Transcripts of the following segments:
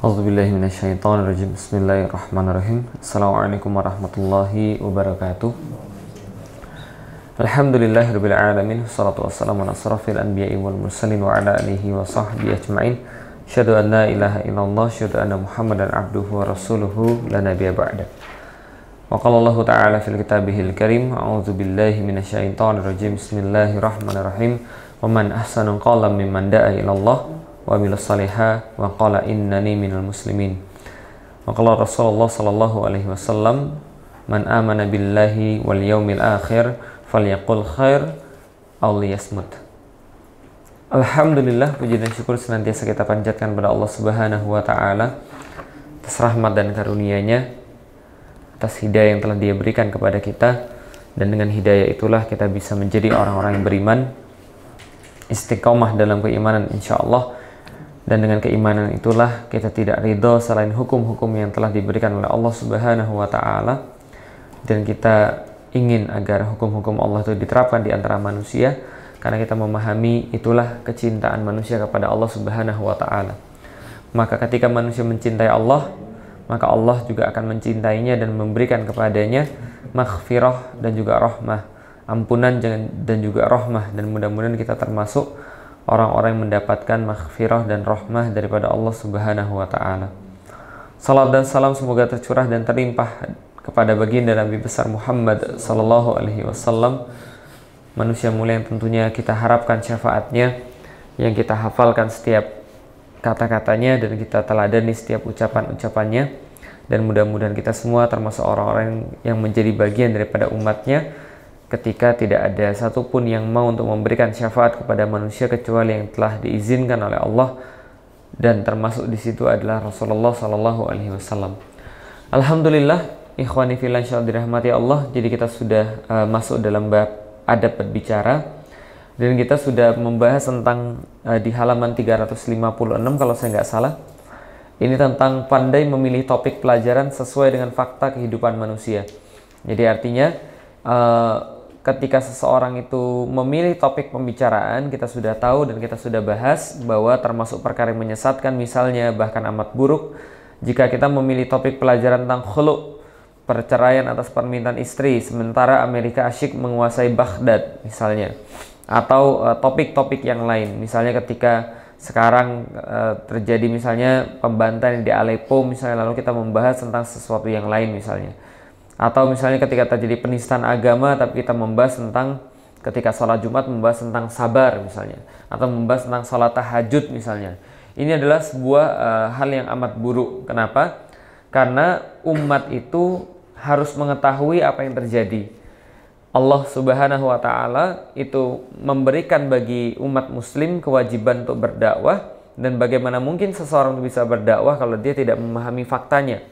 أعوذ بالله من الشيطان الرجيم بسم الله الرحمن الرحيم السلام عليكم ورحمة الله وبركاته الحمد لله رب العالمين والصلاة والسلام على أشرف الأنبياء والمرسلين وعلى آله وصحبه أجمعين أشهد أن لا إله إلا الله أشهد أن محمدا عبده ورسوله لا نبي بعده وقال الله تعالى في كتابه الكريم أعوذ بالله من الشيطان الرجيم بسم الله الرحمن الرحيم ومن أحسن قولا ممن دعا إلى الله وعمل الصالحات وقال إنني من المسلمين وقال رسول الله صلى الله عليه وسلم من آمن بالله واليوم الآخر فليقل خير أو ليصمت Alhamdulillah puji dan syukur senantiasa kita panjatkan pada Allah Subhanahu wa taala atas rahmat dan karunia-Nya atas hidayah yang telah Dia berikan kepada kita dan dengan hidayah itulah kita bisa menjadi orang-orang yang beriman istiqomah dalam keimanan insyaallah Allah dan dengan keimanan itulah kita tidak ridho selain hukum-hukum yang telah diberikan oleh Allah Subhanahu wa taala dan kita ingin agar hukum-hukum Allah itu diterapkan di antara manusia karena kita memahami itulah kecintaan manusia kepada Allah Subhanahu wa taala. Maka ketika manusia mencintai Allah, maka Allah juga akan mencintainya dan memberikan kepadanya maghfirah dan juga rahmah, ampunan dan juga rahmah dan mudah-mudahan kita termasuk orang-orang yang mendapatkan maghfirah dan rahmah daripada Allah Subhanahu wa taala. Salam dan salam semoga tercurah dan terlimpah kepada baginda Nabi besar Muhammad sallallahu alaihi wasallam manusia mulia yang tentunya kita harapkan syafaatnya yang kita hafalkan setiap kata-katanya dan kita teladani setiap ucapan-ucapannya dan mudah-mudahan kita semua termasuk orang-orang yang menjadi bagian daripada umatnya ketika tidak ada satupun yang mau untuk memberikan syafaat kepada manusia kecuali yang telah diizinkan oleh Allah dan termasuk di situ adalah Rasulullah Sallallahu Alaihi Wasallam. Alhamdulillah, ikhwani filan dirahmati Allah. Jadi kita sudah uh, masuk dalam bab adab berbicara dan kita sudah membahas tentang uh, di halaman 356 kalau saya nggak salah. Ini tentang pandai memilih topik pelajaran sesuai dengan fakta kehidupan manusia. Jadi artinya uh, ketika seseorang itu memilih topik pembicaraan, kita sudah tahu dan kita sudah bahas bahwa termasuk perkara yang menyesatkan misalnya bahkan amat buruk jika kita memilih topik pelajaran tentang khulu perceraian atas permintaan istri, sementara Amerika asyik menguasai Baghdad misalnya, atau eh, topik-topik uh, yang lain, misalnya ketika sekarang uh, terjadi misalnya pembantaian di Aleppo misalnya lalu kita membahas tentang sesuatu yang lain misalnya atau misalnya ketika terjadi penistaan agama tapi kita membahas tentang ketika sholat Jumat membahas tentang sabar misalnya atau membahas tentang sholat tahajud misalnya. Ini adalah sebuah uh, hal yang amat buruk. Kenapa? Karena umat itu harus mengetahui apa yang terjadi. Allah Subhanahu wa taala itu memberikan bagi umat muslim kewajiban untuk berdakwah dan bagaimana mungkin seseorang bisa berdakwah kalau dia tidak memahami faktanya.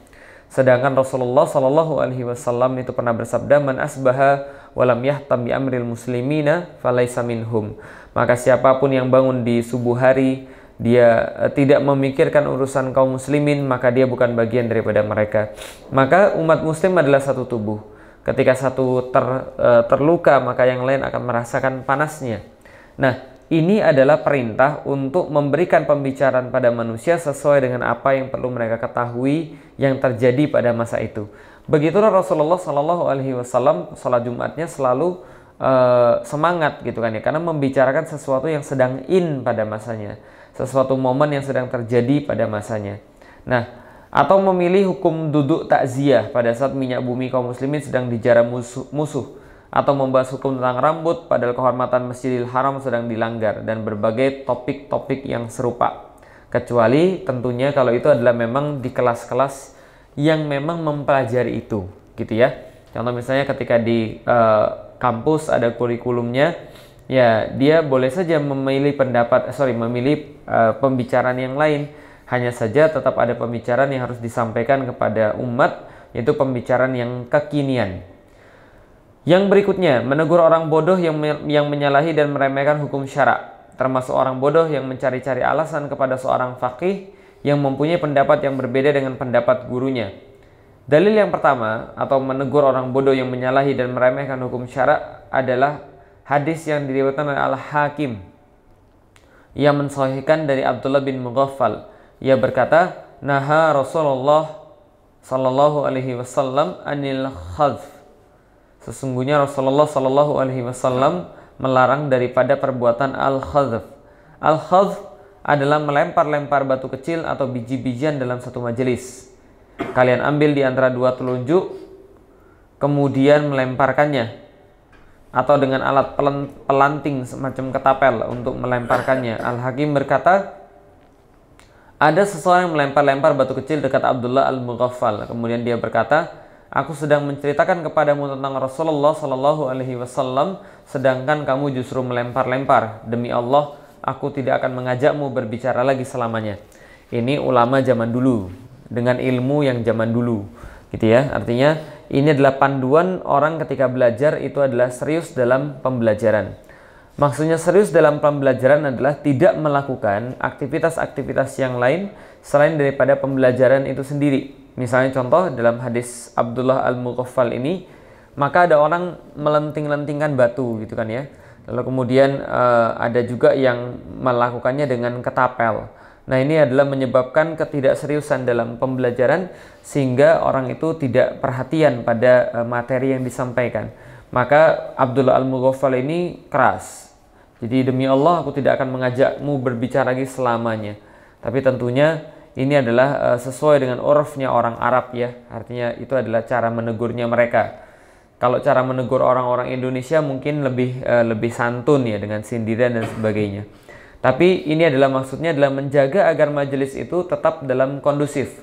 Sedangkan Rasulullah Shallallahu Alaihi Wasallam itu pernah bersabda, "Man asbaha walam yahtam bi amril muslimina falaisa minhum." Maka siapapun yang bangun di subuh hari dia eh, tidak memikirkan urusan kaum muslimin maka dia bukan bagian daripada mereka maka umat muslim adalah satu tubuh ketika satu ter, eh, terluka maka yang lain akan merasakan panasnya nah ini adalah perintah untuk memberikan pembicaraan pada manusia sesuai dengan apa yang perlu mereka ketahui yang terjadi pada masa itu. Begitulah Rasulullah Shallallahu Alaihi Wasallam sholat Jumatnya selalu uh, semangat gitu kan ya, karena membicarakan sesuatu yang sedang in pada masanya, sesuatu momen yang sedang terjadi pada masanya. Nah, atau memilih hukum duduk takziah pada saat minyak bumi kaum muslimin sedang dijarah musuh. musuh atau membahas hukum tentang rambut padahal kehormatan Masjidil Haram sedang dilanggar dan berbagai topik-topik yang serupa. Kecuali tentunya kalau itu adalah memang di kelas-kelas yang memang mempelajari itu, gitu ya. Contoh misalnya ketika di uh, kampus ada kurikulumnya, ya dia boleh saja memilih pendapat, eh, sorry, memilih uh, pembicaraan yang lain. Hanya saja tetap ada pembicaraan yang harus disampaikan kepada umat, yaitu pembicaraan yang kekinian yang berikutnya, menegur orang bodoh yang, yang menyalahi dan meremehkan hukum syarak, termasuk orang bodoh yang mencari-cari alasan kepada seorang faqih yang mempunyai pendapat yang berbeda dengan pendapat gurunya. Dalil yang pertama, atau menegur orang bodoh yang menyalahi dan meremehkan hukum syarak adalah hadis yang diriwayatkan oleh Al-Hakim yang mensahihkan dari Abdullah bin Mughaffal. Ia berkata, "Naha Rasulullah sallallahu alaihi wasallam anil khadz" Sesungguhnya Rasulullah Shallallahu Alaihi Wasallam melarang daripada perbuatan al khadf. Al khadf adalah melempar-lempar batu kecil atau biji-bijian dalam satu majelis. Kalian ambil di antara dua telunjuk, kemudian melemparkannya, atau dengan alat pelanting semacam ketapel untuk melemparkannya. Al Hakim berkata, ada seseorang yang melempar-lempar batu kecil dekat Abdullah al Mughaffal. Kemudian dia berkata, Aku sedang menceritakan kepadamu tentang Rasulullah Shallallahu Alaihi Wasallam, sedangkan kamu justru melempar-lempar. Demi Allah, aku tidak akan mengajakmu berbicara lagi selamanya. Ini ulama zaman dulu dengan ilmu yang zaman dulu, gitu ya. Artinya ini adalah panduan orang ketika belajar itu adalah serius dalam pembelajaran. Maksudnya serius dalam pembelajaran adalah tidak melakukan aktivitas-aktivitas yang lain selain daripada pembelajaran itu sendiri Misalnya contoh dalam hadis Abdullah Al-Mughaffal ini, maka ada orang melenting-lentingkan batu gitu kan ya. Lalu kemudian uh, ada juga yang melakukannya dengan ketapel. Nah ini adalah menyebabkan ketidakseriusan dalam pembelajaran sehingga orang itu tidak perhatian pada uh, materi yang disampaikan. Maka Abdullah Al-Mughaffal ini keras. Jadi demi Allah aku tidak akan mengajakmu berbicara lagi selamanya. Tapi tentunya ini adalah uh, sesuai dengan urufnya orang Arab ya. Artinya itu adalah cara menegurnya mereka. Kalau cara menegur orang-orang Indonesia mungkin lebih uh, lebih santun ya dengan sindiran dan sebagainya. Tapi ini adalah maksudnya adalah menjaga agar majelis itu tetap dalam kondusif.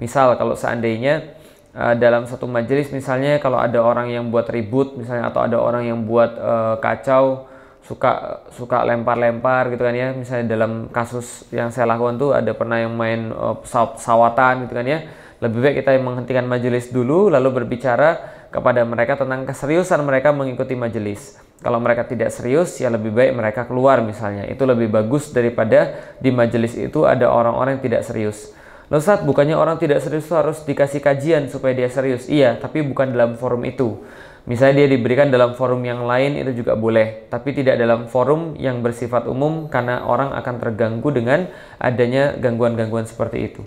Misal kalau seandainya uh, dalam satu majelis misalnya kalau ada orang yang buat ribut misalnya atau ada orang yang buat uh, kacau suka suka lempar-lempar gitu kan ya misalnya dalam kasus yang saya lakukan tuh ada pernah yang main uh, pesawat pesawatan gitu kan ya lebih baik kita menghentikan majelis dulu lalu berbicara kepada mereka tentang keseriusan mereka mengikuti majelis kalau mereka tidak serius ya lebih baik mereka keluar misalnya itu lebih bagus daripada di majelis itu ada orang-orang yang tidak serius Loh saat bukannya orang tidak serius harus dikasih kajian supaya dia serius. Iya, tapi bukan dalam forum itu. Misalnya dia diberikan dalam forum yang lain itu juga boleh, tapi tidak dalam forum yang bersifat umum karena orang akan terganggu dengan adanya gangguan-gangguan seperti itu.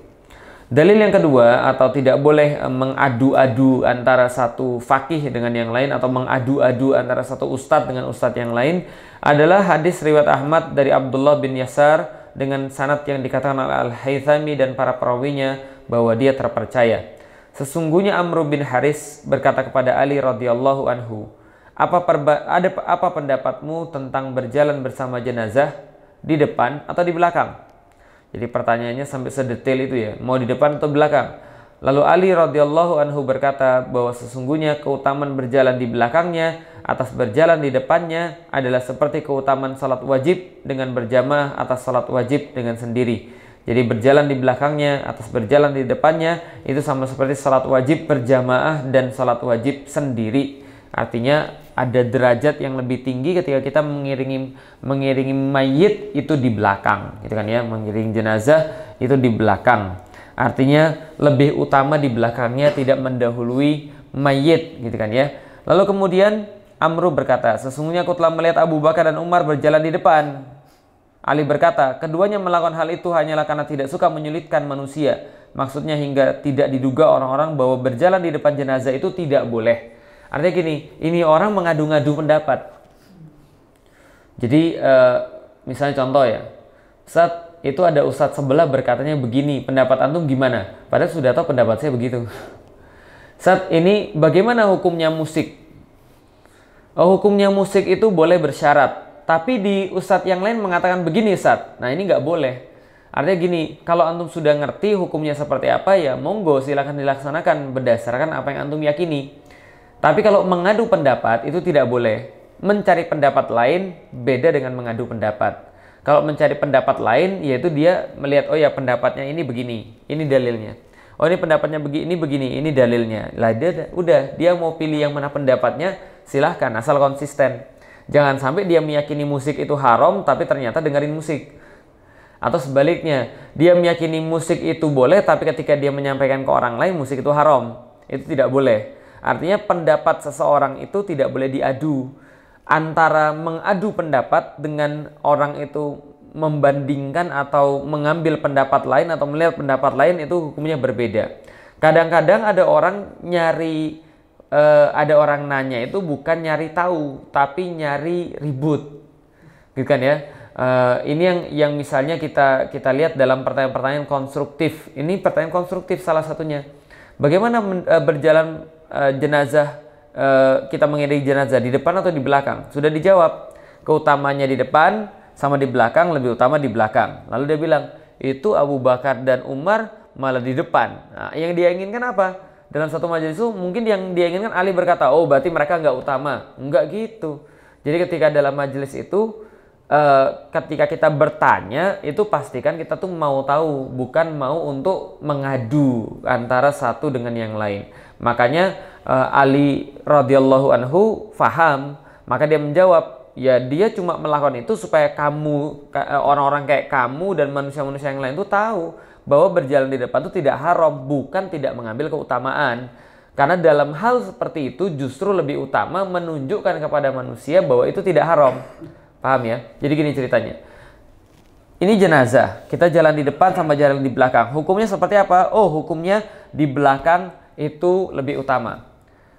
Dalil yang kedua atau tidak boleh eh, mengadu-adu antara satu fakih dengan yang lain atau mengadu-adu antara satu ustadz dengan ustadz yang lain adalah hadis riwayat Ahmad dari Abdullah bin Yasar dengan sanat yang dikatakan Al-Haythami dan para perawinya bahwa dia terpercaya. Sesungguhnya Amr bin Haris berkata kepada Ali radhiyallahu anhu, apa perba ada apa pendapatmu tentang berjalan bersama jenazah di depan atau di belakang? Jadi pertanyaannya sampai sedetail itu ya, mau di depan atau belakang? Lalu Ali radhiyallahu anhu berkata bahwa sesungguhnya keutamaan berjalan di belakangnya atas berjalan di depannya adalah seperti keutamaan salat wajib dengan berjamaah atas salat wajib dengan sendiri. Jadi berjalan di belakangnya, atau berjalan di depannya, itu sama seperti salat wajib berjamaah dan salat wajib sendiri. Artinya ada derajat yang lebih tinggi ketika kita mengiringi mengiringi mayit itu di belakang, gitu kan ya, mengiringi jenazah itu di belakang. Artinya lebih utama di belakangnya tidak mendahului mayit, gitu kan ya. Lalu kemudian Amru berkata, sesungguhnya aku telah melihat Abu Bakar dan Umar berjalan di depan Ali berkata, keduanya melakukan hal itu hanyalah karena tidak suka menyulitkan manusia. Maksudnya hingga tidak diduga orang-orang bahwa berjalan di depan jenazah itu tidak boleh. Artinya gini, ini orang mengadu-ngadu pendapat. Jadi uh, misalnya contoh ya, saat itu ada ustadz sebelah berkatanya begini, pendapat antum gimana? Padahal sudah tahu pendapat saya begitu. Saat ini bagaimana hukumnya musik? Oh, hukumnya musik itu boleh bersyarat tapi di ustadz yang lain mengatakan begini ustadz. Nah ini nggak boleh. Artinya gini, kalau antum sudah ngerti hukumnya seperti apa ya monggo silahkan dilaksanakan berdasarkan apa yang antum yakini. Tapi kalau mengadu pendapat itu tidak boleh. Mencari pendapat lain beda dengan mengadu pendapat. Kalau mencari pendapat lain yaitu dia melihat oh ya pendapatnya ini begini, ini dalilnya. Oh ini pendapatnya begini, ini begini, ini dalilnya. Lah dia udah dia mau pilih yang mana pendapatnya silahkan asal konsisten. Jangan sampai dia meyakini musik itu haram tapi ternyata dengerin musik. Atau sebaliknya, dia meyakini musik itu boleh tapi ketika dia menyampaikan ke orang lain musik itu haram. Itu tidak boleh. Artinya pendapat seseorang itu tidak boleh diadu. Antara mengadu pendapat dengan orang itu membandingkan atau mengambil pendapat lain atau melihat pendapat lain itu hukumnya berbeda. Kadang-kadang ada orang nyari uh, ada orang nanya itu bukan nyari tahu tapi nyari ribut gitu kan ya uh, ini yang yang misalnya kita kita lihat dalam pertanyaan-pertanyaan konstruktif ini pertanyaan konstruktif salah satunya bagaimana men, uh, berjalan uh, jenazah uh, kita mengiringi jenazah di depan atau di belakang sudah dijawab keutamanya di depan sama di belakang lebih utama di belakang lalu dia bilang itu Abu Bakar dan Umar malah di depan nah, yang dia inginkan apa dalam satu majelis itu mungkin yang dia inginkan Ali berkata, oh berarti mereka nggak utama. Nggak gitu. Jadi ketika dalam majelis itu, uh, ketika kita bertanya itu pastikan kita tuh mau tahu, bukan mau untuk mengadu antara satu dengan yang lain. Makanya uh, Ali radhiyallahu anhu faham, maka dia menjawab, ya dia cuma melakukan itu supaya kamu eh, orang-orang kayak kamu dan manusia-manusia yang lain tuh tahu bahwa berjalan di depan itu tidak haram, bukan tidak mengambil keutamaan. Karena dalam hal seperti itu justru lebih utama menunjukkan kepada manusia bahwa itu tidak haram. Paham ya? Jadi gini ceritanya. Ini jenazah, kita jalan di depan sama jalan di belakang. Hukumnya seperti apa? Oh, hukumnya di belakang itu lebih utama.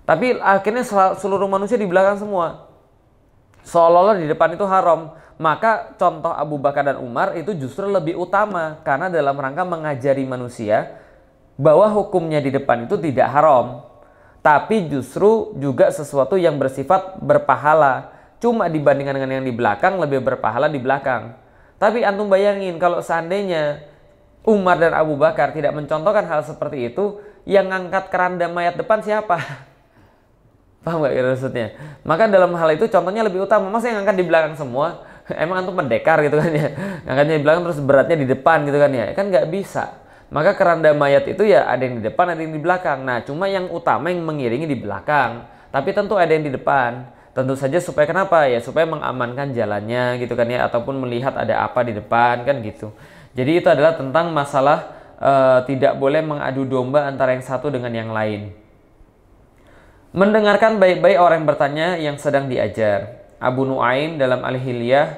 Tapi akhirnya seluruh manusia di belakang semua. Seolah-olah di depan itu haram maka contoh Abu Bakar dan Umar itu justru lebih utama karena dalam rangka mengajari manusia bahwa hukumnya di depan itu tidak haram, tapi justru juga sesuatu yang bersifat berpahala. Cuma dibandingkan dengan yang di belakang lebih berpahala di belakang. Tapi antum bayangin kalau seandainya Umar dan Abu Bakar tidak mencontohkan hal seperti itu, yang ngangkat keranda mayat depan siapa? Paham gak maksudnya? Maka dalam hal itu contohnya lebih utama. Masa yang angkat di belakang semua? emang antum pendekar gitu kan ya angkatnya di belakang terus beratnya di depan gitu kan ya kan nggak bisa maka keranda mayat itu ya ada yang di depan ada yang di belakang nah cuma yang utama yang mengiringi di belakang tapi tentu ada yang di depan tentu saja supaya kenapa ya supaya mengamankan jalannya gitu kan ya ataupun melihat ada apa di depan kan gitu jadi itu adalah tentang masalah e, tidak boleh mengadu domba antara yang satu dengan yang lain mendengarkan baik-baik orang yang bertanya yang sedang diajar Abu Nuaim dalam Al-Hilyah,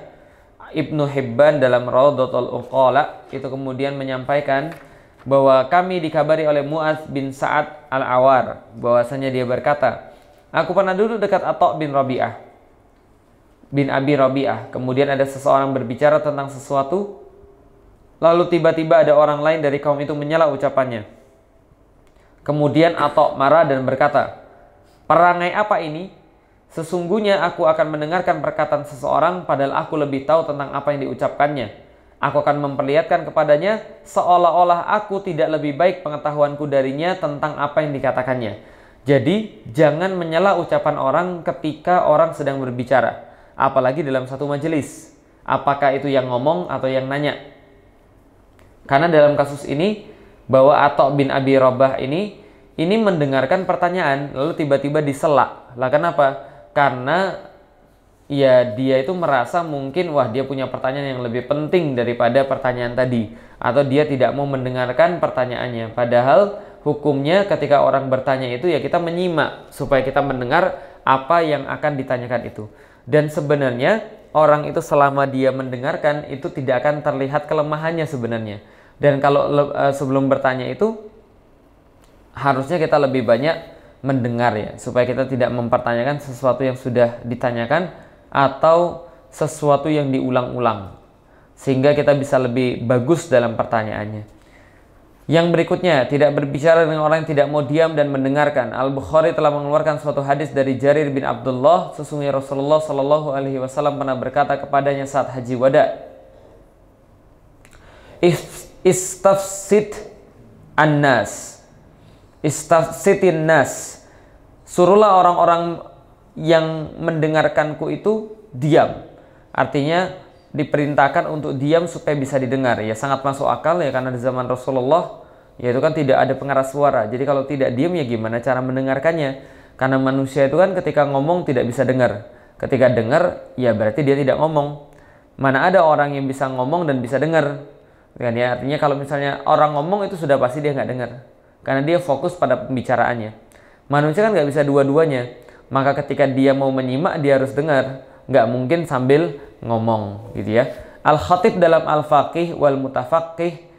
Ibnu Hibban dalam Raudatul Uqala itu kemudian menyampaikan bahwa kami dikabari oleh Muaz bin Sa'ad Al-Awar bahwasanya dia berkata, "Aku pernah duduk dekat Atok bin Rabi'ah bin Abi Rabi'ah. Kemudian ada seseorang berbicara tentang sesuatu, lalu tiba-tiba ada orang lain dari kaum itu menyela ucapannya. Kemudian Atok marah dan berkata, "Perangai apa ini?" Sesungguhnya aku akan mendengarkan perkataan seseorang padahal aku lebih tahu tentang apa yang diucapkannya. Aku akan memperlihatkan kepadanya seolah-olah aku tidak lebih baik pengetahuanku darinya tentang apa yang dikatakannya. Jadi, jangan menyela ucapan orang ketika orang sedang berbicara, apalagi dalam satu majelis. Apakah itu yang ngomong atau yang nanya? Karena dalam kasus ini, bahwa Atok bin Abi Robah ini, ini mendengarkan pertanyaan, lalu tiba-tiba diselak. Lah kenapa? karena ya dia itu merasa mungkin wah dia punya pertanyaan yang lebih penting daripada pertanyaan tadi atau dia tidak mau mendengarkan pertanyaannya padahal hukumnya ketika orang bertanya itu ya kita menyimak supaya kita mendengar apa yang akan ditanyakan itu dan sebenarnya orang itu selama dia mendengarkan itu tidak akan terlihat kelemahannya sebenarnya dan kalau eh, sebelum bertanya itu harusnya kita lebih banyak mendengar ya, supaya kita tidak mempertanyakan sesuatu yang sudah ditanyakan atau sesuatu yang diulang-ulang. Sehingga kita bisa lebih bagus dalam pertanyaannya. Yang berikutnya, tidak berbicara dengan orang yang tidak mau diam dan mendengarkan. Al-Bukhari telah mengeluarkan suatu hadis dari Jarir bin Abdullah, sesungguhnya Rasulullah Shallallahu alaihi wasallam pernah berkata kepadanya saat haji wada. "Istafsit annas istafsitin nas suruhlah orang-orang yang mendengarkanku itu diam artinya diperintahkan untuk diam supaya bisa didengar ya sangat masuk akal ya karena di zaman Rasulullah ya itu kan tidak ada pengeras suara jadi kalau tidak diam ya gimana cara mendengarkannya karena manusia itu kan ketika ngomong tidak bisa dengar ketika dengar ya berarti dia tidak ngomong mana ada orang yang bisa ngomong dan bisa dengar kan ya artinya kalau misalnya orang ngomong itu sudah pasti dia nggak dengar karena dia fokus pada pembicaraannya. Manusia kan nggak bisa dua-duanya, maka ketika dia mau menyimak dia harus dengar, nggak mungkin sambil ngomong gitu ya. Al-Khatib dalam Al-Faqih wal Mutafaqih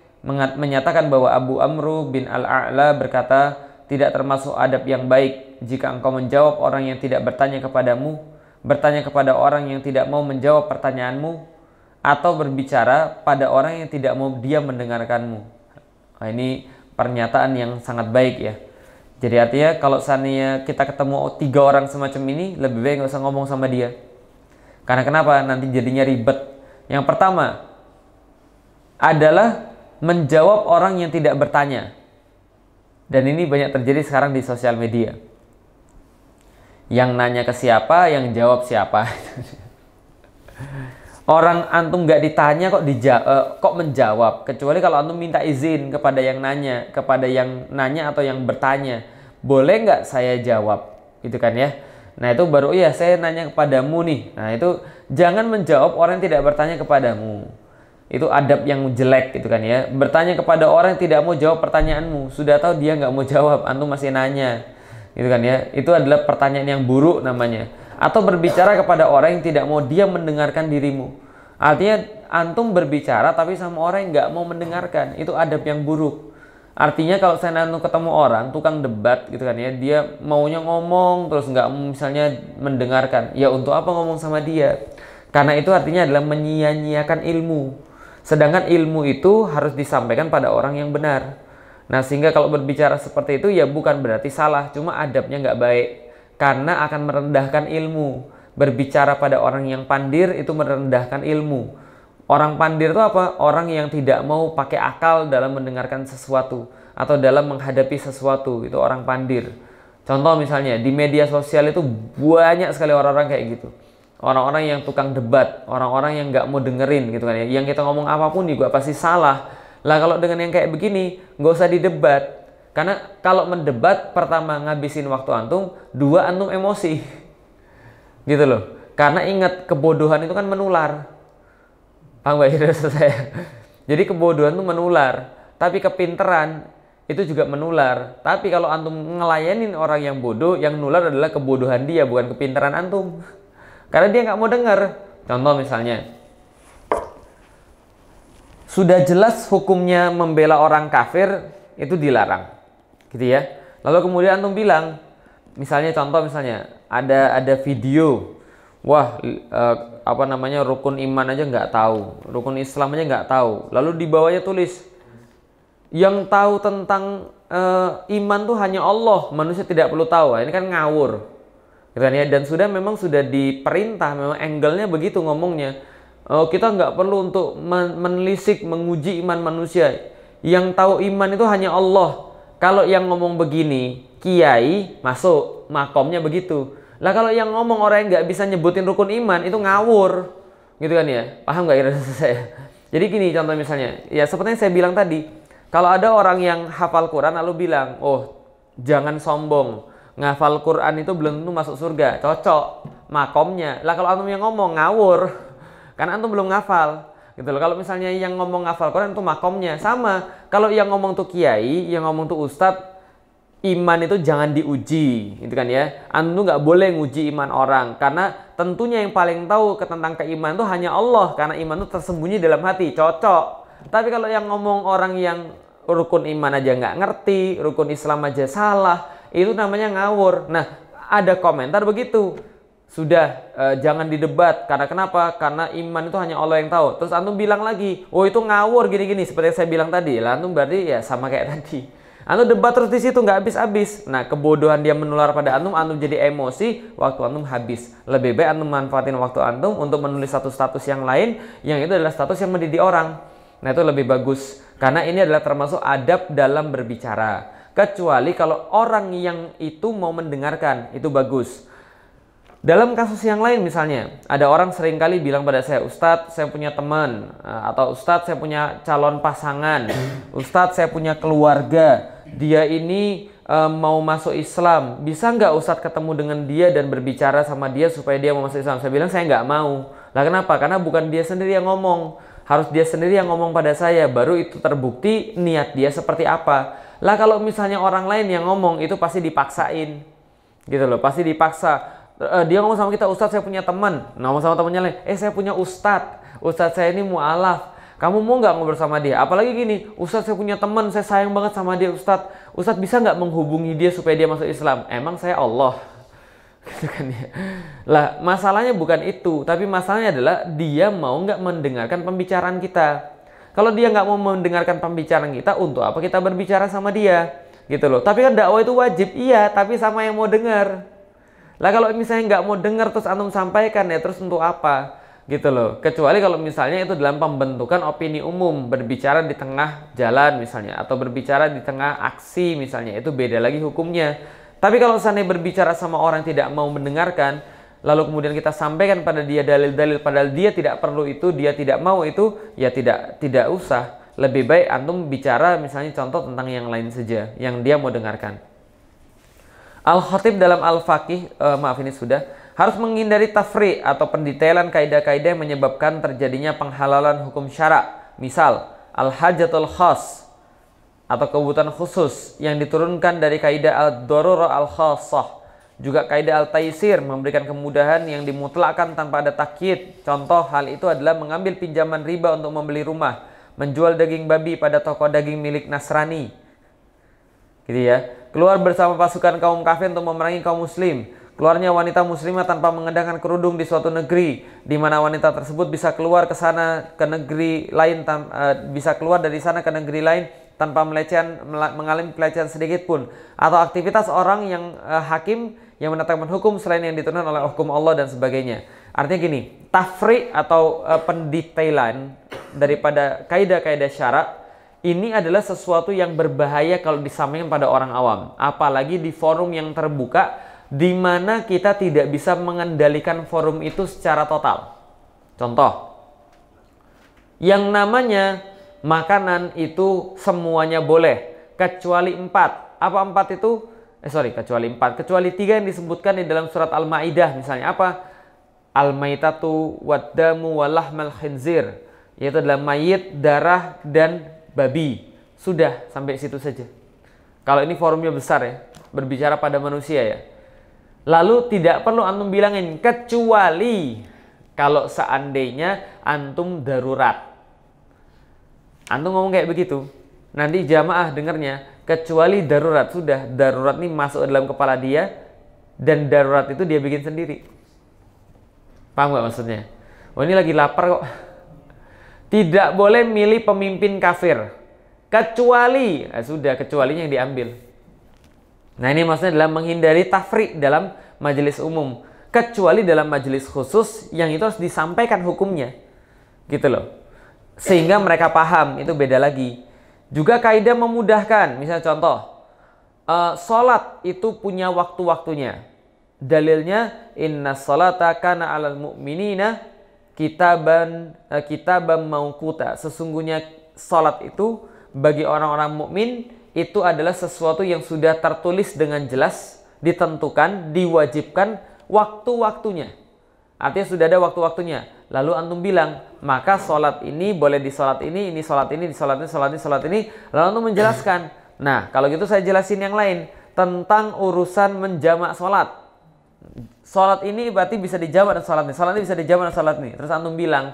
menyatakan bahwa Abu Amru bin Al-A'la berkata, tidak termasuk adab yang baik jika engkau menjawab orang yang tidak bertanya kepadamu, bertanya kepada orang yang tidak mau menjawab pertanyaanmu, atau berbicara pada orang yang tidak mau dia mendengarkanmu. Nah, ini pernyataan yang sangat baik ya. Jadi artinya kalau seandainya kita ketemu tiga orang semacam ini, lebih baik nggak usah ngomong sama dia. Karena kenapa? Nanti jadinya ribet. Yang pertama adalah menjawab orang yang tidak bertanya. Dan ini banyak terjadi sekarang di sosial media. Yang nanya ke siapa, yang jawab siapa. Orang antum gak ditanya kok dija uh, kok menjawab kecuali kalau antum minta izin kepada yang nanya, kepada yang nanya atau yang bertanya. Boleh nggak saya jawab? Gitu kan ya. Nah, itu baru ya saya nanya kepadamu nih. Nah, itu jangan menjawab orang yang tidak bertanya kepadamu. Itu adab yang jelek gitu kan ya. Bertanya kepada orang yang tidak mau jawab pertanyaanmu. Sudah tahu dia nggak mau jawab, antum masih nanya. Gitu kan ya. Itu adalah pertanyaan yang buruk namanya atau berbicara kepada orang yang tidak mau dia mendengarkan dirimu. Artinya antum berbicara tapi sama orang yang nggak mau mendengarkan itu adab yang buruk. Artinya kalau saya nanti ketemu orang tukang debat gitu kan ya dia maunya ngomong terus nggak misalnya mendengarkan ya untuk apa ngomong sama dia? Karena itu artinya adalah menyia-nyiakan ilmu. Sedangkan ilmu itu harus disampaikan pada orang yang benar. Nah sehingga kalau berbicara seperti itu ya bukan berarti salah, cuma adabnya nggak baik karena akan merendahkan ilmu. Berbicara pada orang yang pandir itu merendahkan ilmu. Orang pandir itu apa? Orang yang tidak mau pakai akal dalam mendengarkan sesuatu atau dalam menghadapi sesuatu. Itu orang pandir. Contoh misalnya di media sosial itu banyak sekali orang-orang kayak gitu. Orang-orang yang tukang debat, orang-orang yang nggak mau dengerin gitu kan ya. Yang kita ngomong apapun juga pasti salah. Lah kalau dengan yang kayak begini, nggak usah didebat, karena kalau mendebat pertama ngabisin waktu antum, dua antum emosi. Gitu loh. Karena ingat kebodohan itu kan menular. Paham gak ya saya? Jadi kebodohan itu menular, tapi kepinteran itu juga menular. Tapi kalau antum ngelayanin orang yang bodoh, yang nular adalah kebodohan dia, bukan kepinteran antum. Karena dia nggak mau dengar. Contoh misalnya, sudah jelas hukumnya membela orang kafir itu dilarang gitu ya. Lalu kemudian antum bilang, misalnya contoh misalnya ada ada video, wah eh, apa namanya rukun iman aja nggak tahu, rukun Islam aja nggak tahu. Lalu di bawahnya tulis, yang tahu tentang eh, iman tuh hanya Allah, manusia tidak perlu tahu. Nah, ini kan ngawur, gitu kan ya. Dan sudah memang sudah diperintah, memang angle-nya begitu ngomongnya. Oh, kita nggak perlu untuk menelisik, menguji iman manusia. Yang tahu iman itu hanya Allah kalau yang ngomong begini, kiai masuk, makomnya begitu. Lah kalau yang ngomong orang yang nggak bisa nyebutin rukun iman itu ngawur. Gitu kan ya? Paham nggak kira saya? Jadi gini contoh misalnya, ya seperti yang saya bilang tadi, kalau ada orang yang hafal Quran lalu bilang, oh jangan sombong, ngafal Quran itu belum tentu masuk surga, cocok makomnya. Lah kalau antum yang ngomong ngawur, karena antum belum ngafal gitu loh. Kalau misalnya yang ngomong ngafal Quran itu makomnya sama kalau yang ngomong tuh kiai, yang ngomong tuh ustadz, iman itu jangan diuji, gitu kan ya. Anu nggak boleh nguji iman orang karena tentunya yang paling tahu tentang keimanan itu hanya Allah karena iman itu tersembunyi dalam hati, cocok. Tapi kalau yang ngomong orang yang rukun iman aja nggak ngerti, rukun Islam aja salah, itu namanya ngawur. Nah, ada komentar begitu sudah uh, jangan didebat karena kenapa? Karena iman itu hanya Allah yang tahu. Terus antum bilang lagi, "Oh, itu ngawur gini-gini." Seperti yang saya bilang tadi, lah antum berarti ya sama kayak tadi. Antum debat terus di situ nggak habis-habis. Nah, kebodohan dia menular pada antum, antum jadi emosi, waktu antum habis. Lebih baik antum manfaatin waktu antum untuk menulis satu status yang lain, yang itu adalah status yang mendidik orang. Nah, itu lebih bagus karena ini adalah termasuk adab dalam berbicara. Kecuali kalau orang yang itu mau mendengarkan, itu bagus. Dalam kasus yang lain misalnya, ada orang seringkali bilang pada saya, Ustadz saya punya teman, eh, atau Ustadz saya punya calon pasangan, Ustadz saya punya keluarga, dia ini um, mau masuk Islam, bisa nggak Ustadz ketemu dengan dia dan berbicara sama dia supaya dia mau masuk Islam? Saya bilang saya nggak mau. Lah kenapa? Karena bukan dia sendiri yang ngomong, harus dia sendiri yang ngomong pada saya, baru itu terbukti niat dia seperti apa. Lah kalau misalnya orang lain yang ngomong itu pasti dipaksain, gitu loh, pasti dipaksa uh, dia ngomong sama kita Ustadz saya punya teman nah, ngomong sama temannya lain eh saya punya Ustadz Ustadz saya ini mualaf kamu mau nggak ngobrol sama dia? Apalagi gini, Ustadz saya punya teman, saya sayang banget sama dia Ustadz. Ustadz bisa nggak menghubungi dia supaya dia masuk Islam? Emang saya Allah? Gitu kan ya. Lah, masalahnya bukan itu, tapi masalahnya adalah dia mau nggak mendengarkan pembicaraan kita. Kalau dia nggak mau mendengarkan pembicaraan kita, untuk apa kita berbicara sama dia? Gitu loh. Tapi kan dakwah itu wajib, iya, tapi sama yang mau dengar. Lah kalau misalnya nggak mau dengar terus antum sampaikan ya terus untuk apa? Gitu loh. Kecuali kalau misalnya itu dalam pembentukan opini umum, berbicara di tengah jalan misalnya atau berbicara di tengah aksi misalnya itu beda lagi hukumnya. Tapi kalau sana berbicara sama orang tidak mau mendengarkan, lalu kemudian kita sampaikan pada dia dalil-dalil padahal dia tidak perlu itu, dia tidak mau itu, ya tidak tidak usah. Lebih baik antum bicara misalnya contoh tentang yang lain saja yang dia mau dengarkan. Al-Khatib dalam Al-Faqih, uh, maaf ini sudah, harus menghindari tafri atau pendetailan kaidah-kaidah menyebabkan terjadinya penghalalan hukum syarak. Misal, Al-Hajatul Khas atau kebutuhan khusus yang diturunkan dari kaidah Al-Darurah al khasah Juga kaidah Al-Taisir memberikan kemudahan yang dimutlakkan tanpa ada takyid. Contoh hal itu adalah mengambil pinjaman riba untuk membeli rumah, menjual daging babi pada toko daging milik Nasrani, Gitu ya. Keluar bersama pasukan kaum kafir untuk memerangi kaum muslim. Keluarnya wanita muslimah tanpa mengedangkan kerudung di suatu negeri di mana wanita tersebut bisa keluar ke sana ke negeri lain tam, uh, bisa keluar dari sana ke negeri lain tanpa melecehan mengalami pelecehan sedikit pun atau aktivitas orang yang uh, hakim yang menetapkan hukum selain yang diturunkan oleh hukum Allah dan sebagainya. Artinya gini, tafri atau uh, pendetailan daripada kaidah-kaidah syarak ini adalah sesuatu yang berbahaya kalau disampaikan pada orang awam, apalagi di forum yang terbuka di mana kita tidak bisa mengendalikan forum itu secara total. Contoh, yang namanya makanan itu semuanya boleh, kecuali empat. Apa empat itu? Eh sorry, kecuali empat. Kecuali tiga yang disebutkan di dalam surat Al-Ma'idah misalnya. Apa? Al-maitatu wadamu walahmal khinzir. Yaitu adalah mayit, darah, dan babi. Sudah, sampai situ saja. Kalau ini forumnya besar ya, berbicara pada manusia ya. Lalu tidak perlu antum bilangin kecuali kalau seandainya antum darurat. Antum ngomong kayak begitu, nanti jamaah dengernya kecuali darurat sudah darurat nih masuk dalam kepala dia dan darurat itu dia bikin sendiri. Paham nggak maksudnya? Oh ini lagi lapar kok tidak boleh milih pemimpin kafir. Kecuali, eh, sudah kecuali yang diambil. Nah ini maksudnya dalam menghindari tafri dalam majelis umum. Kecuali dalam majelis khusus yang itu harus disampaikan hukumnya. Gitu loh. Sehingga mereka paham, itu beda lagi. Juga kaidah memudahkan, misalnya contoh. Uh, sholat itu punya waktu-waktunya. Dalilnya, inna sholata kana alal mu'minina kitaban eh, kitabam maukuta Sesungguhnya salat itu bagi orang-orang mukmin itu adalah sesuatu yang sudah tertulis dengan jelas, ditentukan, diwajibkan waktu-waktunya. Artinya sudah ada waktu-waktunya. Lalu antum bilang, maka sholat ini boleh di sholat ini, ini sholat ini, di sholat ini, salat ini, sholat ini. Lalu antum menjelaskan. Nah, kalau gitu saya jelasin yang lain tentang urusan menjamak sholat. Salat ini berarti bisa dijamak dan salat nih. Salat ini bisa dijamak dan salat nih. Terus antum bilang,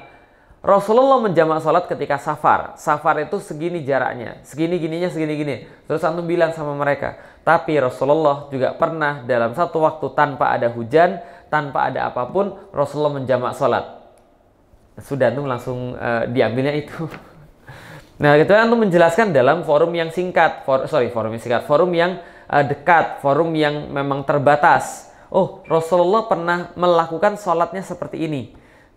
Rasulullah menjamak salat ketika safar. Safar itu segini jaraknya, segini gininya, segini gini. Terus antum bilang sama mereka, tapi Rasulullah juga pernah dalam satu waktu tanpa ada hujan, tanpa ada apapun, Rasulullah menjamak salat. Sudah antum langsung uh, diambilnya itu. Nah, itu antum menjelaskan dalam forum yang singkat, for, sorry, forum yang singkat, forum yang uh, dekat, forum yang memang terbatas oh Rasulullah pernah melakukan sholatnya seperti ini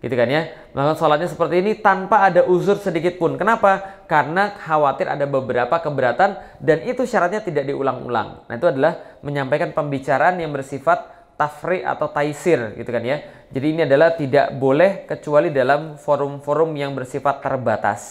gitu kan ya melakukan sholatnya seperti ini tanpa ada uzur sedikit pun kenapa karena khawatir ada beberapa keberatan dan itu syaratnya tidak diulang-ulang nah itu adalah menyampaikan pembicaraan yang bersifat tafri atau taisir gitu kan ya jadi ini adalah tidak boleh kecuali dalam forum-forum yang bersifat terbatas